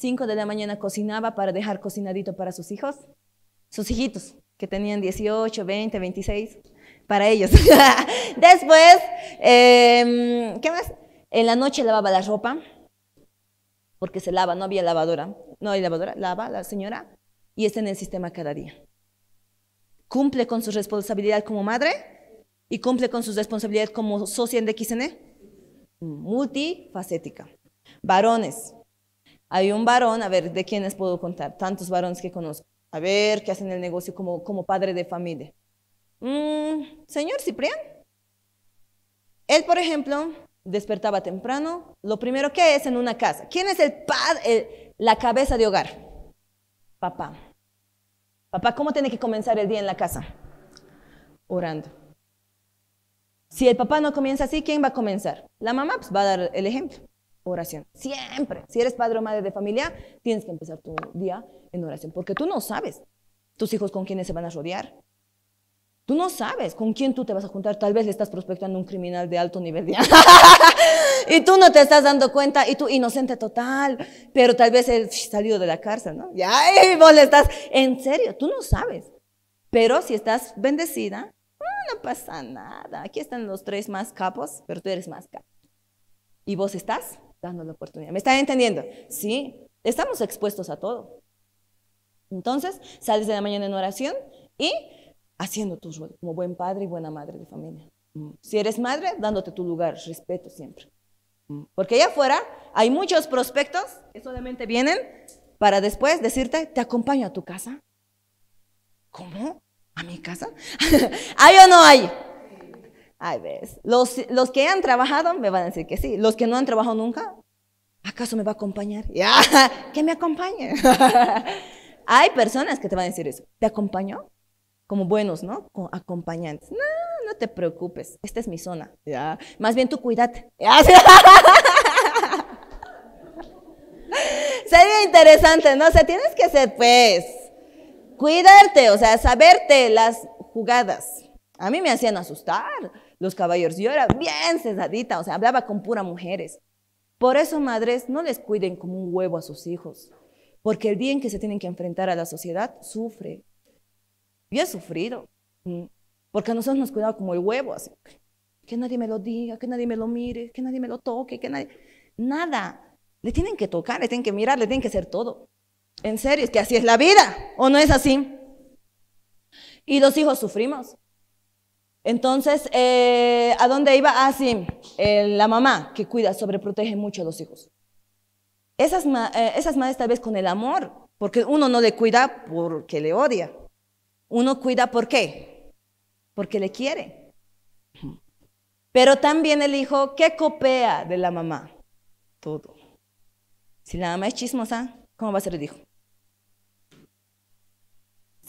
5 de la mañana cocinaba para dejar cocinadito para sus hijos, sus hijitos, que tenían 18, 20, 26, para ellos. (laughs) Después, em, ¿qué más? En la noche lavaba la ropa, porque se lava, no había lavadora. No hay lavadora, lava la señora y está en el sistema cada día. Cumple con su responsabilidad como madre y cumple con su responsabilidad como socia en DXN. Multifacética. Varones, hay un varón, a ver, ¿de quiénes puedo contar? Tantos varones que conozco. A ver, ¿qué hacen el negocio como, como padre de familia. Mm, señor Ciprián. Él, por ejemplo, despertaba temprano. Lo primero que es en una casa. ¿Quién es el padre, la cabeza de hogar? Papá. Papá, ¿cómo tiene que comenzar el día en la casa? Orando. Si el papá no comienza así, ¿quién va a comenzar? La mamá pues, va a dar el ejemplo oración. Siempre. Si eres padre o madre de familia, tienes que empezar tu día en oración, porque tú no sabes tus hijos con quienes se van a rodear. Tú no sabes con quién tú te vas a juntar. Tal vez le estás prospectando un criminal de alto nivel. De... (laughs) y tú no te estás dando cuenta y tú inocente total, pero tal vez él salido de la cárcel, ¿no? Ya, y (laughs) vos le estás, en serio, tú no sabes. Pero si estás bendecida, ah, no pasa nada. Aquí están los tres más capos, pero tú eres más capo. ¿Y vos estás? dando la oportunidad. ¿Me están entendiendo? Sí, estamos expuestos a todo. Entonces, sales de la mañana en oración y haciendo tu rol como buen padre y buena madre de familia. Mm. Si eres madre, dándote tu lugar, respeto siempre. Mm. Porque allá afuera hay muchos prospectos que solamente vienen para después decirte, te acompaño a tu casa. ¿Cómo? ¿A mi casa? (laughs) ¿Hay o no hay? Ay, ves. Los, que han trabajado me van a decir que sí. Los que no han trabajado nunca, ¿acaso me va a acompañar? (laughs) Ya, que me acompañe. (laughs) Hay personas que te van a decir eso. ¿Te acompañó? Como buenos, ¿no? Como acompañantes. No, no te preocupes. Esta es mi zona. Ya. Más bien tú cuídate. (laughs) Sería interesante, ¿no? O sea, tienes que ser, pues, cuidarte, o sea, saberte las jugadas. A mí me hacían asustar los caballeros. Yo era bien cesadita, o sea, hablaba con puras mujeres. Por eso, madres, no les cuiden como un huevo a sus hijos, porque el bien que se tienen que enfrentar a la sociedad, sufre. Yo he sufrido, mm, porque a nosotros nos cuidamos como el huevo, así. Que nadie me lo diga, que nadie me lo mire, que nadie me lo toque, que nadie... Nada. Le tienen que tocar, le tienen que mirar, le tienen que hacer todo. En serio, es que así es la vida, ¿o no es así? Y los hijos sufrimos. Entonces, eh, ¿a dónde iba? Ah, sí, eh, la mamá que cuida, sobreprotege mucho a los hijos. Esas, eh, esas madres tal vez con el amor, porque uno no le cuida porque le odia. Uno cuida por qué? Porque le quiere. Pero también el hijo, ¿qué copea de la mamá? Todo. Si la mamá es chismosa, ¿cómo va a ser el hijo?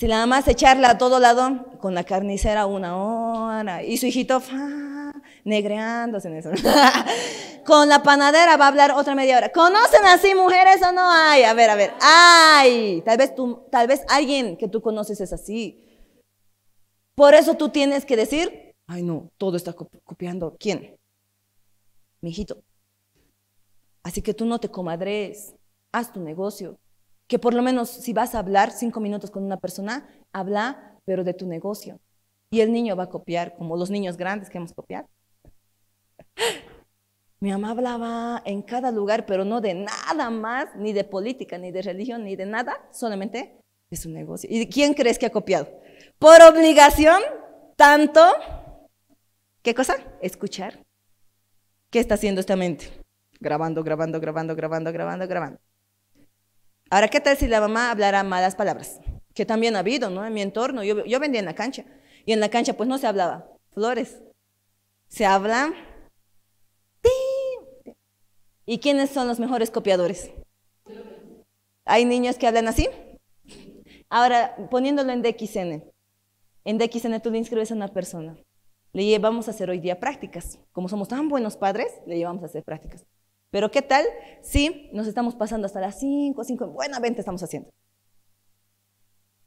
Si la más echarla a todo lado, con la carnicera una hora, y su hijito fa, negreándose en eso. (laughs) con la panadera va a hablar otra media hora. ¿Conocen así mujeres o no? Ay, a ver, a ver. Ay, tal vez, tú, tal vez alguien que tú conoces es así. Por eso tú tienes que decir, ay no, todo está copiando. ¿Quién? Mi hijito. Así que tú no te comadres, haz tu negocio que por lo menos si vas a hablar cinco minutos con una persona, habla, pero de tu negocio. Y el niño va a copiar, como los niños grandes que hemos copiado. Mi mamá hablaba en cada lugar, pero no de nada más, ni de política, ni de religión, ni de nada, solamente de su negocio. ¿Y quién crees que ha copiado? Por obligación, tanto, ¿qué cosa? Escuchar. ¿Qué está haciendo esta mente? Grabando, grabando, grabando, grabando, grabando, grabando. Ahora, ¿qué tal si la mamá hablara malas palabras? Que también ha habido, ¿no? En mi entorno, yo, vendía en la cancha. Y en la cancha, pues no se hablaba flores. Se habla. ¿Y quiénes son los mejores copiadores? Hay niños que hablan así. Ahora, poniéndolo en DXN. En DXN tú le inscribes a una persona. Le llevamos a hacer hoy día prácticas. Como somos tan buenos padres, le llevamos a hacer prácticas. Pero ¿qué tal si nos estamos pasando hasta las 5, 5, Buena, venta estamos haciendo?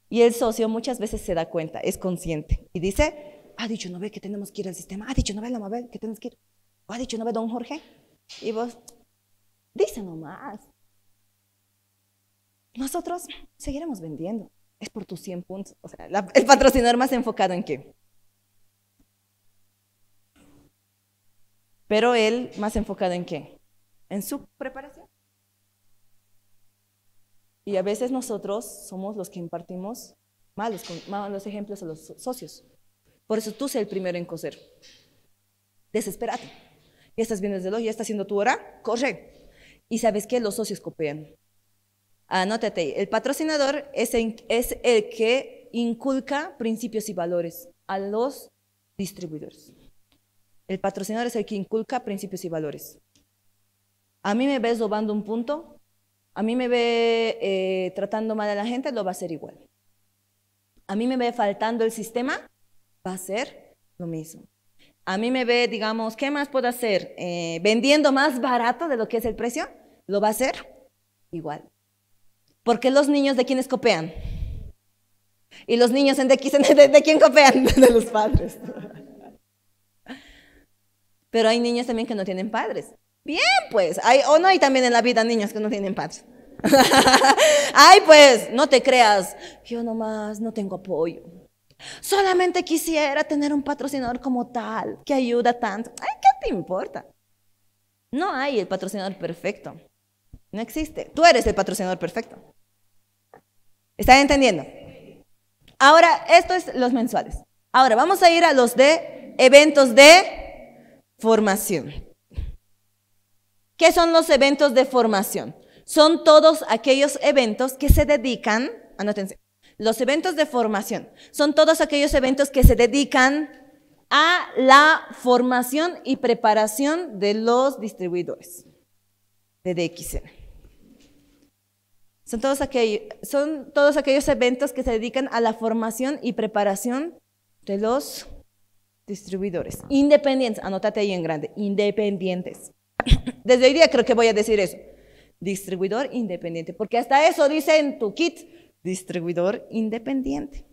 Y el socio muchas veces se da cuenta, es consciente y dice, ha dicho no ve que tenemos que ir al sistema, ha dicho no ve la Mabel que tenemos que ir, ¿O ha dicho no ve don Jorge. Y vos, dice nomás. Nosotros seguiremos vendiendo, es por tus 100 puntos. O sea, el patrocinador más enfocado en qué. Pero él más enfocado en qué en su preparación. Y a veces nosotros somos los que impartimos malos, malos ejemplos a los socios. Por eso tú sé el primero en coser. Desesperate. Ya estás viendo desde luego, ya estás haciendo tu hora, corre. Y sabes que los socios copian. Anótate, el patrocinador es, es el que inculca principios y valores a los distribuidores. El patrocinador es el que inculca principios y valores. A mí me ves robando un punto, a mí me ve eh, tratando mal a la gente, lo va a hacer igual. A mí me ve faltando el sistema, va a ser lo mismo. A mí me ve, digamos, ¿qué más puedo hacer? Eh, vendiendo más barato de lo que es el precio, lo va a hacer igual. Porque los niños de quiénes copian. Y los niños (laughs) de, ¿de quién copian? (laughs) De los padres. Pero hay niños también que no tienen padres. Bien, pues, hay, o no hay también en la vida niños que no tienen padres. (laughs) Ay, pues, no te creas, yo nomás no tengo apoyo. Solamente quisiera tener un patrocinador como tal, que ayuda tanto. Ay, ¿qué te importa? No hay el patrocinador perfecto. No existe. Tú eres el patrocinador perfecto. ¿Estás entendiendo? Ahora, esto es los mensuales. Ahora, vamos a ir a los de eventos de formación. ¿Qué son los eventos de formación? Son todos aquellos eventos que se dedican, anótense, los eventos de formación, son todos aquellos eventos que se dedican a la formación y preparación de los distribuidores de DXN. Son todos, aquellos, son todos aquellos eventos que se dedican a la formación y preparación de los distribuidores. Independientes, anótate ahí en grande, independientes. Desde hoy día creo que voy a decir eso. Distribuidor independiente, porque hasta eso dice en tu kit, distribuidor independiente.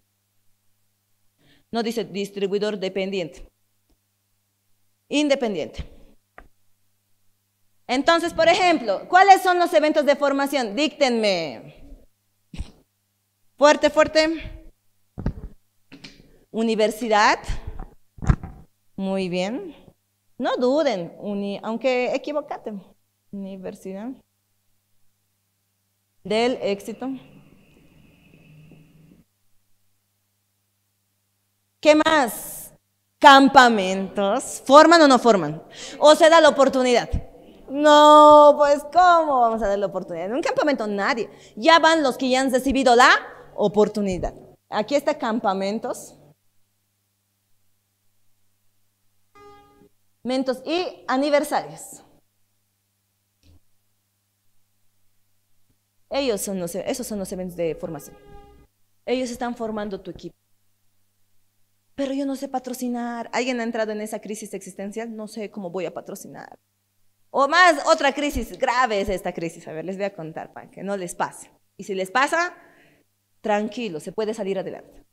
No dice distribuidor dependiente. Independiente. Entonces, por ejemplo, ¿cuáles son los eventos de formación? Díctenme. Fuerte, fuerte. Universidad. Muy bien. No duden, aunque equivocate. Universidad del éxito. ¿Qué más? Campamentos. ¿Forman o no forman? ¿O se da la oportunidad? No, pues ¿cómo vamos a dar la oportunidad? En un campamento nadie. Ya van los que ya han recibido la oportunidad. Aquí está campamentos. mentos y aniversarios. Ellos son los, e, esos son los eventos de formación. Ellos están formando tu equipo. Pero yo no sé patrocinar. Alguien ha entrado en esa crisis existencial, no sé cómo voy a patrocinar. O más, otra crisis grave es esta crisis. A ver, les voy a contar para que no les pase. Y si les pasa, tranquilo, se puede salir adelante.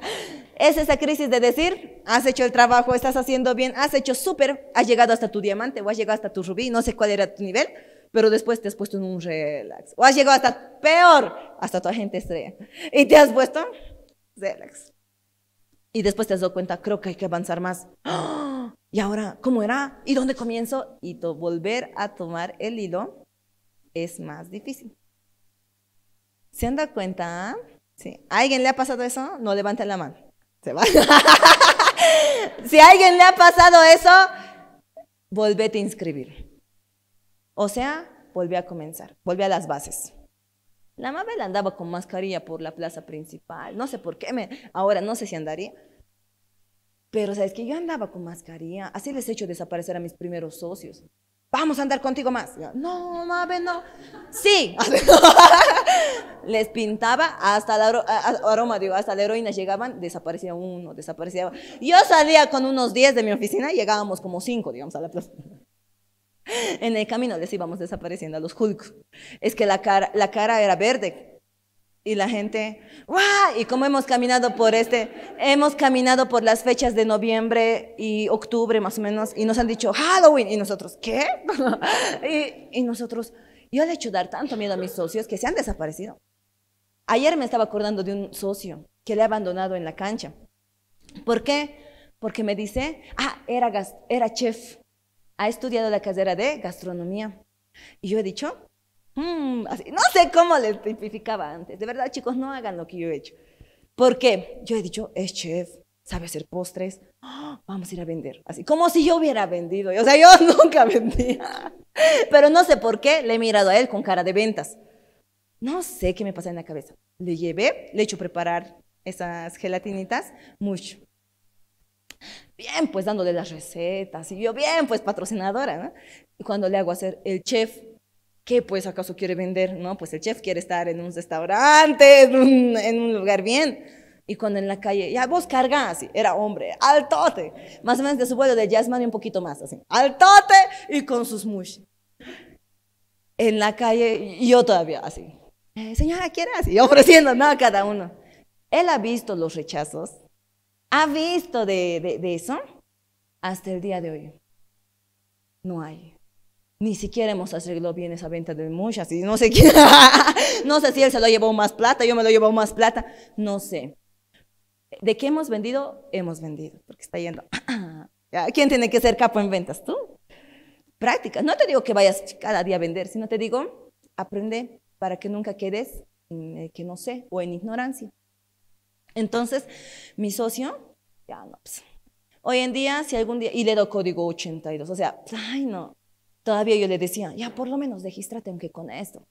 (laughs) es esa crisis de decir, has hecho el trabajo, estás haciendo bien, has hecho súper, has llegado hasta tu diamante o has llegado hasta tu rubí, no sé cuál era tu nivel, pero después te has puesto en un relax. O has llegado hasta peor, hasta tu agente estrella. Y te has puesto relax. Y después te has dado cuenta, creo que hay que avanzar más. (gasps) ¿Y ahora cómo era? ¿Y dónde comienzo? Y volver a tomar el hilo es más difícil. ¿Se han dado cuenta? si ¿A alguien le ha pasado eso? No levanten la mano. Se va. (laughs) si a alguien le ha pasado eso, volvete a inscribir. O sea, volví a comenzar, volví a las bases. La Mabel andaba con mascarilla por la plaza principal, no sé por qué, me, ahora no sé si andaría. Pero sabes que yo andaba con mascarilla, así les he hecho desaparecer a mis primeros socios vamos a andar contigo más. no, mabe, no. Sí. (laughs) Les pintaba hasta el aroma, digo, hasta la heroína llegaban, desaparecía uno, desaparecía. Yo salía con unos 10 de mi oficina, y llegábamos como 5, digamos, a la plaza. En el camino les íbamos desapareciendo a los Hulk. Es que la cara, la cara era verde, y la gente, ¡guau! ¿Y cómo hemos caminado por este? Hemos caminado por las fechas de noviembre y octubre más o menos y nos han dicho Halloween y nosotros, ¿qué? (laughs) y, nosotros, yo le he hecho dar tanto miedo a mis socios que se han desaparecido. Ayer me estaba acordando de un socio que le he abandonado en la cancha. ¿Por qué? Porque me dice, ah, era, era chef, ha estudiado la carrera de gastronomía. Y yo he dicho, Mm, así. No sé cómo les tipificaba antes. De verdad, chicos, no hagan lo que yo he hecho. Porque yo he dicho, es chef, sabe hacer postres, ¡Ah! vamos a ir a vender. Así, como si yo hubiera vendido. O sea, yo (laughs) nunca vendía. Pero no sé por qué le he mirado a él con cara de ventas. No sé qué me pasa en la cabeza. Le llevé, le he hecho preparar esas gelatinitas, mucho. Bien, pues dándole las recetas. Y yo, bien, pues patrocinadora, ¿no? Y cuando le hago hacer el chef, ¿qué pues acaso quiere vender? No, pues el chef quiere estar en un restaurante, en un, lugar bien. Y cuando en la calle, ya vos cargas, era hombre, altote, más o menos de su vuelo de Jasmine un poquito más, así, altote y con sus mush. En la calle, yo todavía así, eh, señora, ¿quiere así? Ofreciendo, nada cada uno. Él ha visto los rechazos, ha visto de eso hasta el día de hoy. No hay. Ni siquiera hemos arreglado bien esa venta de muchas y no sé quién, (laughs) no sé si él se lo llevó más plata, yo me lo llevo más plata, no sé. ¿De qué hemos vendido? Hemos vendido, porque está yendo. (clears throat) ¿Quién tiene que ser capo en ventas? Tú. Práctica. No te digo que vayas cada día a vender, sino te digo, aprende para que nunca quedes en eh, que no sé o en ignorancia. Entonces, mi socio, ya no. Pues, hoy en día, si algún día, y le doy código 82, o sea, ay no, Todavía yo le decía, ya por lo menos regístrate aunque con esto.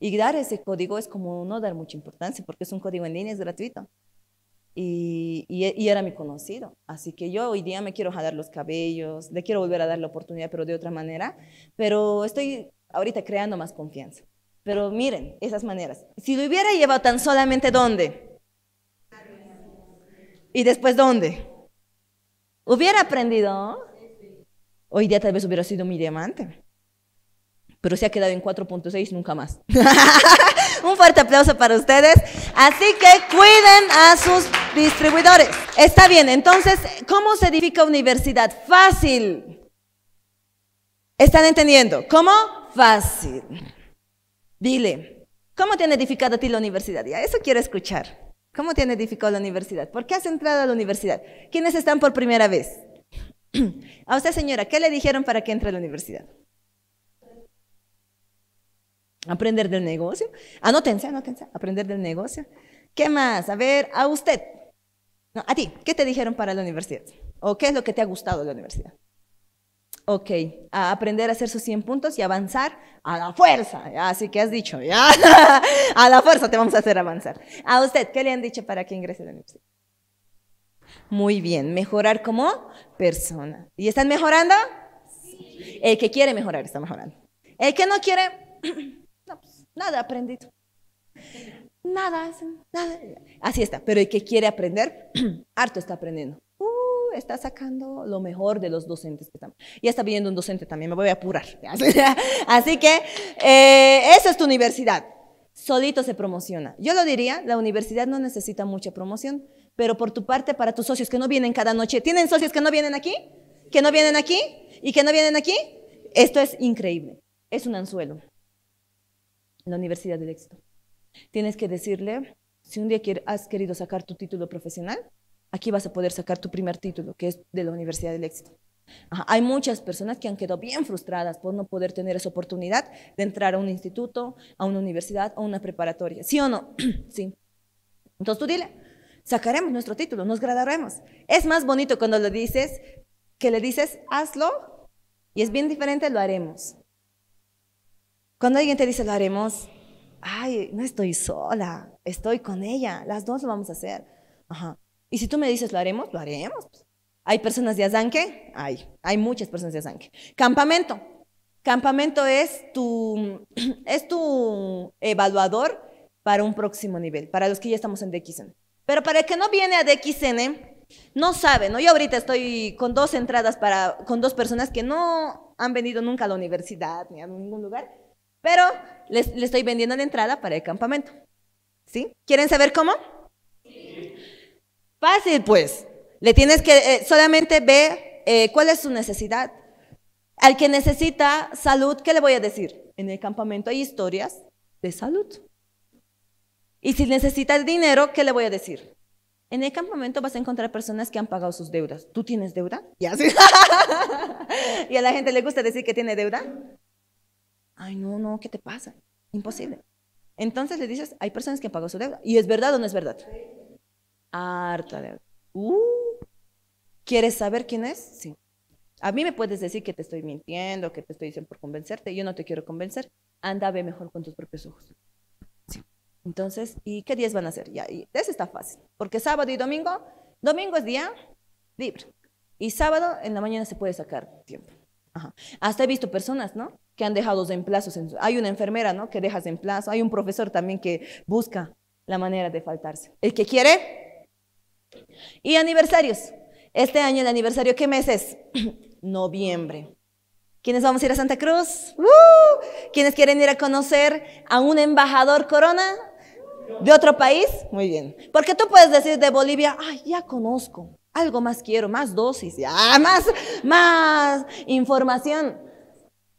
Y dar ese código es como no dar mucha importancia porque es un código en línea, es gratuito. Y, y, y, era mi conocido. Así que yo hoy día me quiero jalar los cabellos, le quiero volver a dar la oportunidad, pero de otra manera. Pero estoy ahorita creando más confianza. Pero miren, esas maneras. Si lo hubiera llevado tan solamente dónde. Y después dónde. Hubiera aprendido Hoy día tal vez hubiera sido mi diamante. Pero se ha quedado en 4.6 nunca más. (laughs) Un fuerte aplauso para ustedes. Así que cuiden a sus distribuidores. Está bien, entonces, ¿cómo se edifica universidad? Fácil. ¿Están entendiendo? ¿Cómo? Fácil. Dile, ¿cómo te han edificado a ti la universidad? Ya, eso quiero escuchar. ¿Cómo te han edificado la universidad? ¿Por qué has entrado a la universidad? ¿Quiénes están por primera vez? (clears throat) A usted, señora, ¿qué le dijeron para que entre a la universidad? Aprender del negocio. Anótense, anótense. Aprender del negocio. ¿Qué más? A ver, a usted. a ti, ¿qué te dijeron para la universidad? ¿O qué es lo que te ha gustado de la universidad? Ok, a aprender a hacer sus 100 puntos y avanzar a la fuerza. así que has dicho, ya, (laughs) a la fuerza te vamos a hacer avanzar. A usted, ¿qué le han dicho para que ingrese a la universidad? muy bien. Mejorar como persona. ¿Y están mejorando? Sí. El que quiere mejorar está mejorando. El que no quiere, (clears throat) pues, nada aprendido. Nada, nada. Así está. Pero el que quiere aprender, (clears throat) harto está aprendiendo. Uh, está sacando lo mejor de los docentes que están. Ya está viendo un docente también, me voy a apurar. (laughs) Así que eh, esa es tu universidad. Solito se promociona. Yo lo diría, la universidad no necesita mucha promoción pero por tu parte, para tus socios que no vienen cada noche, ¿tienen socios que no vienen aquí? ¿Que no vienen aquí? ¿Y que no vienen aquí? Esto es increíble. Es un anzuelo. La Universidad del Éxito. Tienes que decirle, si un día has querido sacar tu título profesional, aquí vas a poder sacar tu primer título, que es de la Universidad del Éxito. Hay muchas personas que han quedado bien frustradas por no poder tener esa oportunidad de entrar a un instituto, a una universidad o una preparatoria. ¿Sí o no? (clears throat) sí. Entonces tú dile, sacaremos nuestro título, nos gradaremos. Es más bonito cuando lo dices que le dices, hazlo, y es bien diferente, lo haremos. Cuando alguien te dice, lo haremos, ay, no estoy sola, estoy con ella, las dos lo vamos a hacer. Y si tú me dices, lo haremos, lo haremos. ¿Hay personas de Azanque? Hay, hay muchas personas de Azanque. Campamento. Campamento es tu, (clears throat) es tu evaluador para un próximo nivel, para los que ya estamos en DXN. Pero para el que no viene a DXN, no sabe, ¿no? Yo ahorita estoy con dos entradas para, con dos personas que no han venido nunca a la universidad ni a ningún lugar, pero les, estoy vendiendo la entrada para el campamento. ¿Sí? ¿Quieren saber cómo? Fácil, pues. Le tienes que, eh, solamente ve eh, cuál es su necesidad. Al que necesita salud, ¿qué le voy a decir? En el campamento hay historias de salud. Y si necesitas dinero, ¿qué le voy a decir? En el campamento vas a encontrar personas que han pagado sus deudas. ¿Tú tienes deuda? Y (laughs) ¿Y a la gente le gusta decir que tiene deuda? Ay, no, no, ¿qué te pasa? Imposible. Entonces le dices, hay personas que han pagado su deuda. ¿Y es verdad o no es verdad? Harta de. Uh, ¿Quieres saber quién es? Sí. A mí me puedes decir que te estoy mintiendo, que te estoy diciendo por convencerte. Yo no te quiero convencer. Anda, ve mejor con tus propios ojos. Entonces, ¿y qué días van a hacer? Ya, y eso está fácil, porque sábado y domingo, domingo es día libre. Y sábado en la mañana se puede sacar tiempo. Hasta he visto personas, ¿no? Que han dejado emplazos. hay una enfermera, ¿no? Que deja emplazo. Hay un profesor también que busca la manera de faltarse. El que quiere. Y aniversarios. Este año el aniversario, ¿qué mes es? (clears throat) Noviembre. ¿Quiénes vamos a ir a Santa Cruz? ¡Uh! ¿Quiénes quieren ir a conocer a un embajador corona? ¿De otro país? Muy bien. Porque tú puedes decir de Bolivia, ay, ya conozco, algo más quiero, más dosis, ya, (laughs) más, más información.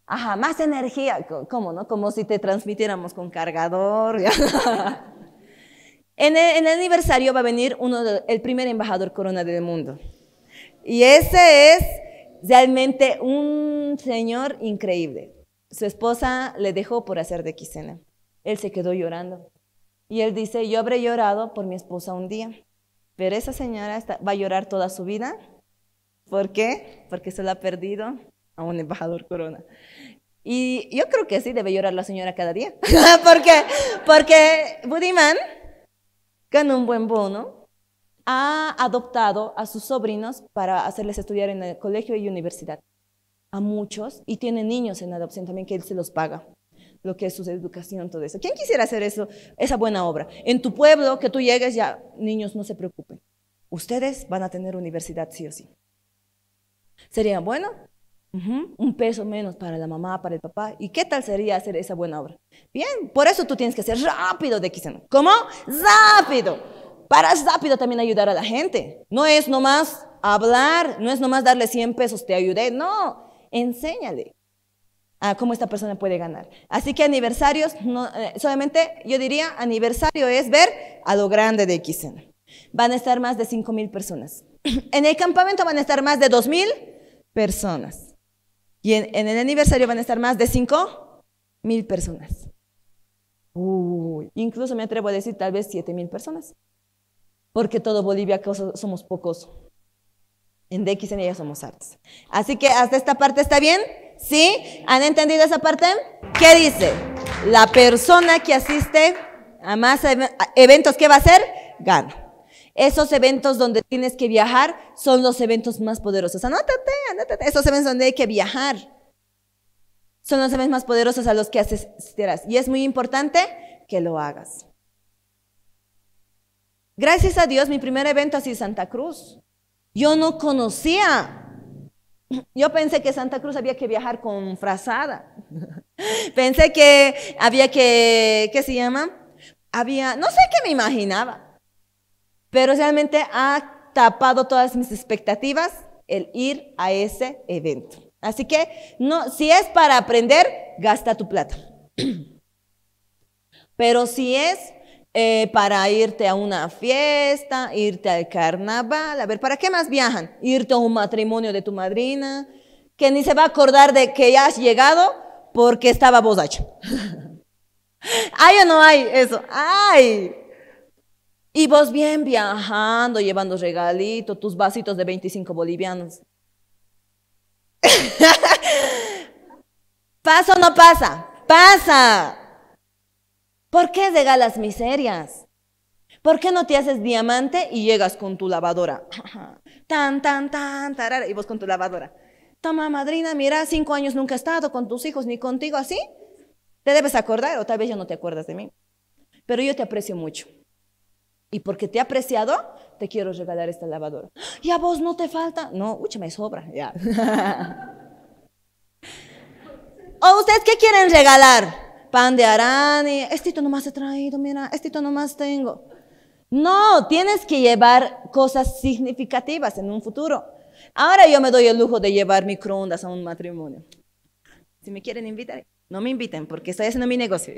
Ajá, más energía, ¿cómo no? Como si te transmitiéramos con cargador. (laughs) en, el, aniversario va a venir el primer embajador corona del mundo. Y ese es realmente un señor increíble. Su esposa le dejó por hacer de quisena. Él se quedó llorando. Y él dice, yo habré llorado por mi esposa un día, pero esa señora va a llorar toda su vida. ¿Por qué? Porque se la ha perdido a un embajador corona. Y yo creo que sí debe llorar la señora cada día. ¿Por (laughs) porque, porque Budiman con un buen bono, ha adoptado a sus sobrinos para hacerles estudiar en el colegio y universidad. A muchos, y tiene niños en adopción también que él se los paga lo que es su educación, todo eso. ¿Quién quisiera hacer eso, esa buena obra? En tu pueblo, que tú llegues, ya, niños, no se preocupen. Ustedes van a tener universidad sí o sí. ¿Sería bueno? Un peso menos para la mamá, para el papá. ¿Y qué tal sería hacer esa buena obra? Bien, por eso tú tienes que ser rápido de no ¿Cómo? Rápido. Para rápido también ayudar a la gente. No es nomás hablar, no es nomás darle 100 pesos, te ayudé. No, enséñale cómo esta persona puede ganar. Así que aniversarios, eh, solamente yo diría aniversario es ver a lo grande de XN. Van a estar más de 5 mil personas. en el campamento van a estar más de 2 mil personas. Y en, el aniversario van a estar más de 5 mil personas. Uy, incluso me atrevo a decir tal vez 7 mil personas. Porque todo Bolivia somos pocos. En DXN ya somos hartos. Así que hasta esta parte está bien. ¿Sí? ¿Han entendido esa parte? ¿Qué dice? La persona que asiste a más eventos, ¿qué va a hacer? Gana. Esos eventos donde tienes que viajar son los eventos más poderosos. Anótate, anótate. Esos eventos donde hay que viajar son los eventos más poderosos a los que asistirás. Y es muy importante que lo hagas. Gracias a Dios, mi primer evento así Santa Cruz. Yo no conocía yo pensé que Santa Cruz había que viajar con frazada. (laughs) pensé que había que, ¿qué se llama? Había, no sé qué me imaginaba, pero realmente ha tapado todas mis expectativas el ir a ese evento. Así que, no, si es para aprender, gasta tu plata. (clears throat) Pero si es eh, para irte a una fiesta, irte al carnaval, a ver, ¿para qué más viajan? Irte a un matrimonio de tu madrina, que ni se va a acordar de que ya has llegado porque estaba hacha. (laughs) ¿Hay o no hay eso? ¡Ay! Y vos bien viajando, llevando regalitos, tus vasitos de 25 bolivianos. (laughs) ¿Pasa o no pasa? Pasa. ¿Por qué regalas miserias? ¿Por qué no te haces diamante y llegas con tu lavadora? tan, tan, tan, tarara, y vos con tu lavadora. Toma, madrina, mira, cinco años nunca he estado con tus hijos ni contigo así. Te debes acordar, o tal vez ya no te acuerdas de mí. Pero yo te aprecio mucho. Y porque te he apreciado, te quiero regalar esta lavadora. ¿Y a vos no te falta? No, mucha me sobra, ya. (laughs) ¿O ustedes qué quieren regalar? pan de y estito nomás he traído, mira, estito nomás tengo. No, tienes que llevar cosas significativas en un futuro. Ahora yo me doy el lujo de llevar microondas a un matrimonio. Si me quieren invitar, no me inviten porque estoy haciendo mi negocio.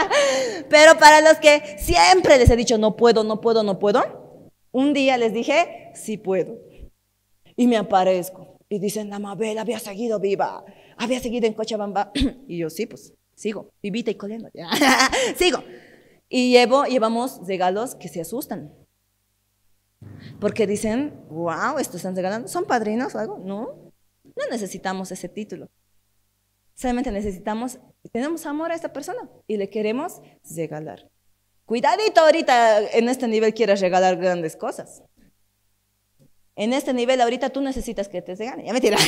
(laughs) Pero para los que siempre les he dicho no puedo, no puedo, no puedo, un día les dije sí puedo. Y me aparezco. Y dicen, la Mabel había seguido viva, había seguido en Cochabamba. (clears throat) y yo sí, pues sigo, vivita y coliendo, (laughs) sigo. Y llevo, llevamos regalos que se asustan. Porque dicen, wow, esto están regalando, ¿son padrinos o algo? No, no necesitamos ese título. Solamente necesitamos, tenemos amor a esta persona y le queremos regalar. Cuidadito ahorita, en este nivel quieras regalar grandes cosas. En este nivel ahorita tú necesitas que te regalen. Ya me tiras (laughs)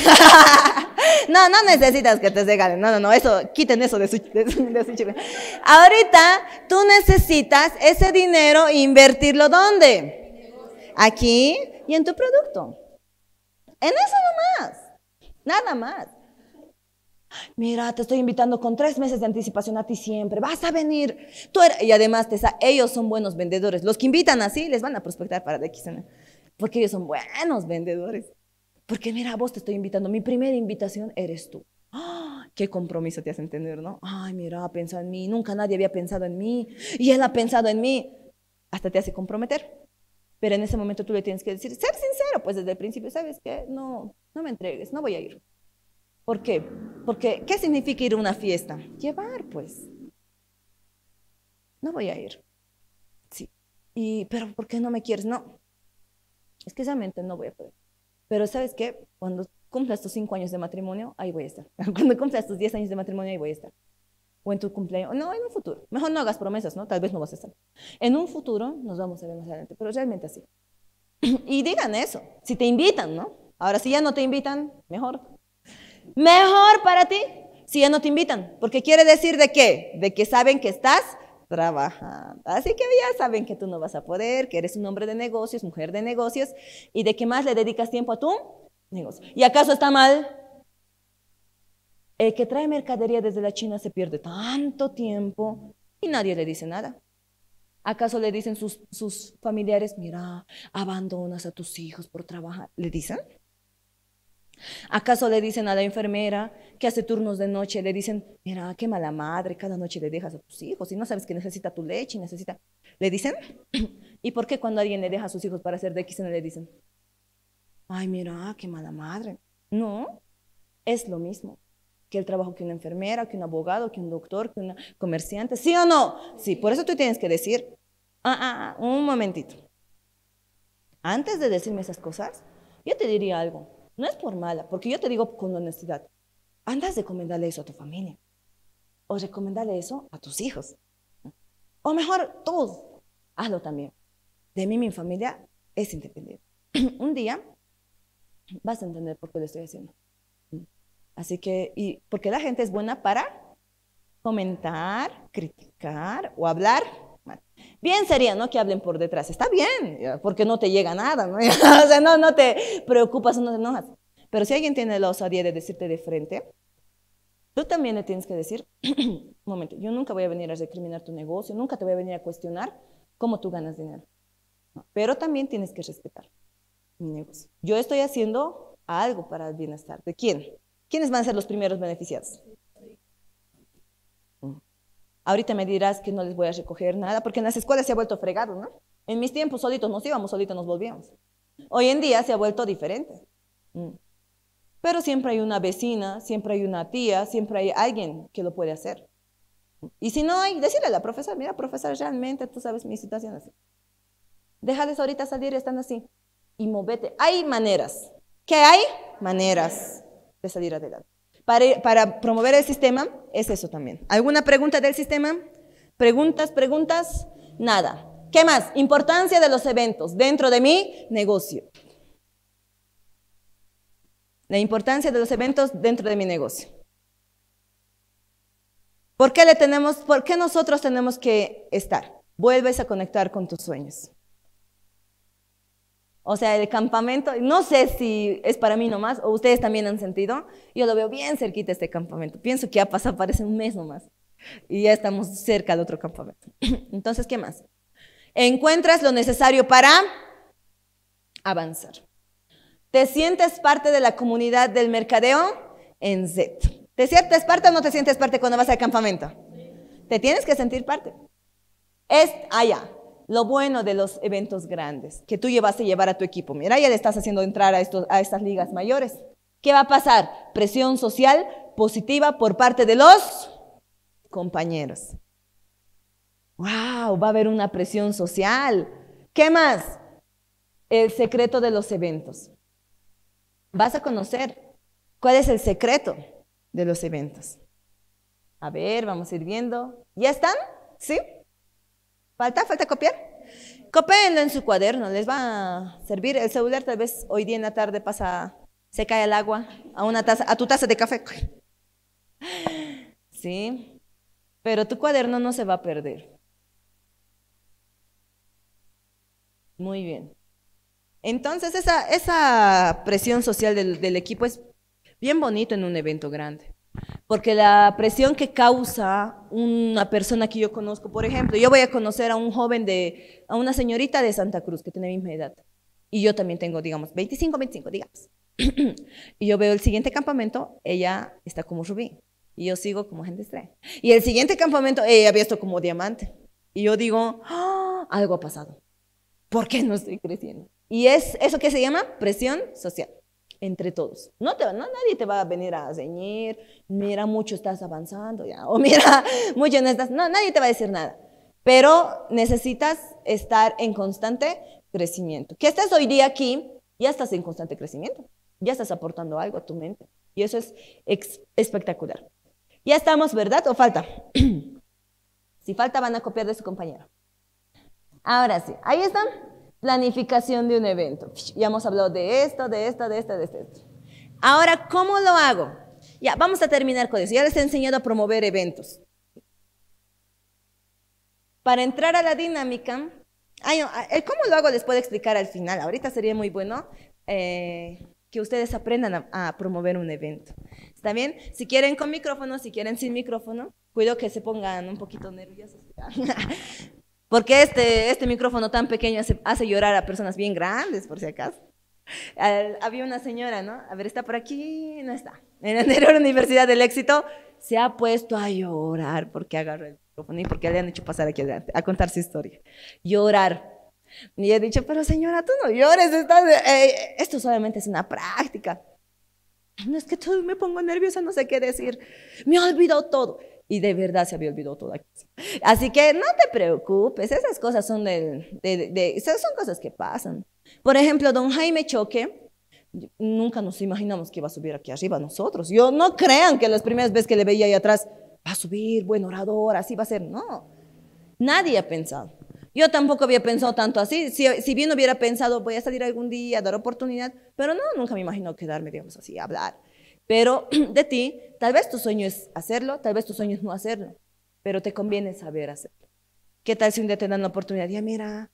(laughs) No, no necesitas que te regalen. No, no, no. Eso, quiten eso de su, de Ahorita tú necesitas ese dinero e invertirlo ¿dónde? Aquí y en tu producto. En eso nomás. Nada más. Mira, te estoy invitando con tres meses de anticipación a ti siempre. Vas a venir. Y además, ellos son buenos vendedores. Los que invitan así les van a prospectar para de Porque ellos son buenos vendedores. Porque mira, vos te estoy invitando, mi primera invitación eres tú. ¡Ah! ¡Qué compromiso te hace entender, no! Ay, mira, pensado en mí, nunca nadie había pensado en mí, y él ha pensado en mí. Hasta te hace comprometer. Pero en ese momento tú le tienes que decir, ser sincero, pues desde el principio, ¿sabes qué? No, no me entregues, no voy a ir. ¿Por qué? Porque, ¿qué significa ir a una fiesta? Llevar, pues. No voy a ir. Sí. Y, pero ¿por qué no me quieres? No. Es que esa mente no voy a poder. Pero sabes qué, cuando cumplas tus cinco años de matrimonio, ahí voy a estar. (laughs) Cuando cumplas tus 10 años de matrimonio, ahí voy a estar. O en tu cumpleaños, no, en un futuro. Mejor no hagas promesas, ¿no? Tal vez no vas a estar. En un futuro nos vamos a ver más adelante, pero realmente así. (clears throat) Y digan eso, si te invitan, ¿no? Ahora, si ya no te invitan, mejor. Mejor para ti si ya no te invitan, porque quiere decir de qué? De que saben que estás trabajando. Así que ya saben que tú no vas a poder, que eres un hombre de negocios, mujer de negocios, y de qué más le dedicas tiempo a tu negocio. ¿Y acaso está mal? El que trae mercadería desde la China se pierde tanto tiempo y nadie le dice nada. ¿Acaso le dicen sus, sus familiares, mira, abandonas a tus hijos por trabajar? ¿Le dicen? ¿Acaso le dicen a la enfermera que hace turnos de noche, le dicen, mira, qué mala madre, cada noche le dejas a tus hijos y no sabes que necesita tu leche y necesita... ¿Le dicen? (clears throat) ¿Y por qué cuando alguien le deja a sus hijos para hacer DX no le dicen, ay, mira, qué mala madre? No, es lo mismo que el trabajo que una enfermera, que un abogado, que un doctor, que un comerciante, ¿sí o no? Sí, por eso tú tienes que decir, ah, ah, ah un momentito. Antes de decirme esas cosas, yo te diría algo. No es por mala, porque yo te digo con honestidad, andas a recomendarle eso a tu familia, o recomendarle eso a tus hijos, o mejor todos, hazlo también. De mí mi familia es independiente. (clears throat) Un día vas a entender por qué lo estoy haciendo. Así que, y porque la gente es buena para comentar, criticar o hablar Bien sería, ¿no? Que hablen por detrás. Está bien, eh, porque no te llega nada, ¿no? (laughs) o sea, no, no te preocupas, no te enojas. Pero si alguien tiene la osadía de decirte de frente, tú también le tienes que decir, (clears throat) un momento, yo nunca voy a venir a recriminar tu negocio, nunca te voy a venir a cuestionar cómo tú ganas dinero. Pero también tienes que respetar mi negocio. Yo estoy haciendo algo para el bienestar. ¿De quién? ¿Quiénes van a ser los primeros beneficiados? Ahorita me dirás que no les voy a recoger nada, porque en las escuelas se ha vuelto fregado, ¿no? En mis tiempos solitos nos íbamos, solitos nos volvíamos. Hoy en día se ha vuelto diferente. Mm. Pero siempre hay una vecina, siempre hay una tía, siempre hay alguien que lo puede hacer. Y si no hay, decirle a la profesora, mira, profesora, realmente tú sabes mi situación así. Déjales ahorita salir, y están así. Y movete. Hay maneras. ¿Qué hay? Maneras de salir adelante para, promover el sistema es eso también. ¿Alguna pregunta del sistema? Preguntas, preguntas, nada. ¿Qué más? Importancia de los eventos dentro de mi negocio. La importancia de los eventos dentro de mi negocio. ¿Por qué, le tenemos, ¿Por qué nosotros tenemos que estar? Vuelves a conectar con tus sueños. O sea, el campamento, no sé si es para mí nomás, o ustedes también han sentido, yo lo veo bien cerquita este campamento. Pienso que ya pasado, parece un mes nomás. Y ya estamos cerca del otro campamento. (clears throat) Entonces, ¿qué más? Encuentras lo necesario para avanzar. ¿Te sientes parte de la comunidad del mercadeo? En Z. ¿Te sientes parte o no te sientes parte cuando vas al campamento? Te tienes que sentir parte. Es allá lo bueno de los eventos grandes que tú llevas a llevar a tu equipo. Mira, ya le estás haciendo entrar a, a estas ligas mayores. ¿Qué va a pasar? Presión social positiva por parte de los compañeros. ¡Wow! Va a haber una presión social. ¿Qué más? El secreto de los eventos. Vas a conocer cuál es el secreto de los eventos. A ver, vamos a ir viendo. ¿Ya están? ¿Sí? ¿Falta? ¿Falta copiar? Copéenlo en su cuaderno, les va a servir. El celular tal vez hoy día en la tarde pasa, se cae el agua a, una taza, a tu taza de café. (laughs) ¿Sí? Pero tu cuaderno no se va a perder. Muy bien. Entonces esa, esa presión social del, del equipo es bien bonito en un evento grande. Porque la presión que causa una persona que yo conozco, por ejemplo, yo voy a conocer a un joven de, a una señorita de Santa Cruz que tiene la misma edad. Y yo también tengo, digamos, 25, 25, digamos. (clears throat) y yo veo el siguiente campamento, ella está como rubí. Y yo sigo como gente estrella. Y el siguiente campamento, ella había visto como diamante. Y yo digo, ah, algo ha pasado. ¿Por qué no estoy creciendo? Y es eso que se llama presión social entre todos. No te, no, nadie te va a venir a ceñir, mira, mucho estás avanzando ya, o mira, (laughs) mucho no estás, no, nadie te va a decir nada. Pero necesitas estar en constante crecimiento. Que estés hoy día aquí, ya estás en constante crecimiento, ya estás aportando algo a tu mente. Y eso es espectacular. Ya estamos, ¿verdad? ¿O falta? (clears throat) si falta, van a copiar de su compañero. Ahora sí, ahí están. Planificación de un evento. Ya hemos hablado de esto, de esto, de esto, de esto. Ahora, ¿cómo lo hago? Ya, vamos a terminar con eso. Ya les he enseñado a promover eventos. Para entrar a la dinámica, ¿cómo lo hago? Les puedo explicar al final. Ahorita sería muy bueno eh, que ustedes aprendan a, a, promover un evento. ¿Está bien? Si quieren con micrófono, si quieren sin micrófono, cuido que se pongan un poquito nerviosos. (laughs) (laughs) Porque este, este micrófono tan pequeño hace, hace llorar a personas bien grandes, por si acaso. había una señora, ¿no? A ver, está por aquí, no está. En la (laughs) Universidad del Éxito se ha puesto a llorar porque agarró el micrófono y porque le han hecho pasar aquí adelante, a contar su historia. Llorar. Y he dicho, pero señora, tú no llores, eh, eh, esto solamente es una práctica. No es que todo me pongo nerviosa, no sé qué decir. Me olvidó todo y de verdad se había olvidado toda. Así que no te preocupes, esas cosas son, de, esas son cosas que pasan. Por ejemplo, don Jaime Choque, nunca nos imaginamos que iba a subir aquí arriba nosotros. Yo no crean que las primeras veces que le veía ahí atrás, va a subir, buen orador, así va a ser. No, nadie ha pensado. Yo tampoco había pensado tanto así. Si, si, bien hubiera pensado, voy a salir algún día, dar oportunidad, pero no, nunca me imagino quedarme, digamos así, a hablar. Pero (clears throat) de ti Tal vez tu sueño es hacerlo, tal vez tu sueño es no hacerlo, pero te conviene saber hacerlo. ¿Qué tal si un día te dan la oportunidad? Ya mira,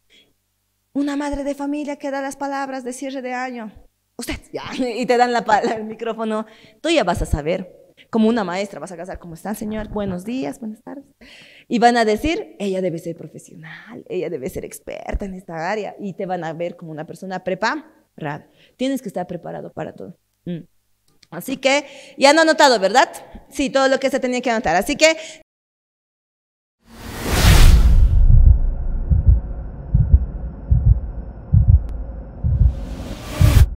una madre de familia que da las palabras de cierre de año. Usted, ya, y te dan la, palabra, el micrófono. Tú ya vas a saber. Como una maestra, vas a casar, ¿cómo está señor? Buenos días, buenas tardes. Y van a decir, ella debe ser profesional, ella debe ser experta en esta área. Y te van a ver como una persona preparada. Tienes que estar preparado para todo. Mm. Así que ya no han anotado, ¿verdad? Sí, todo lo que se tenía que anotar. Así que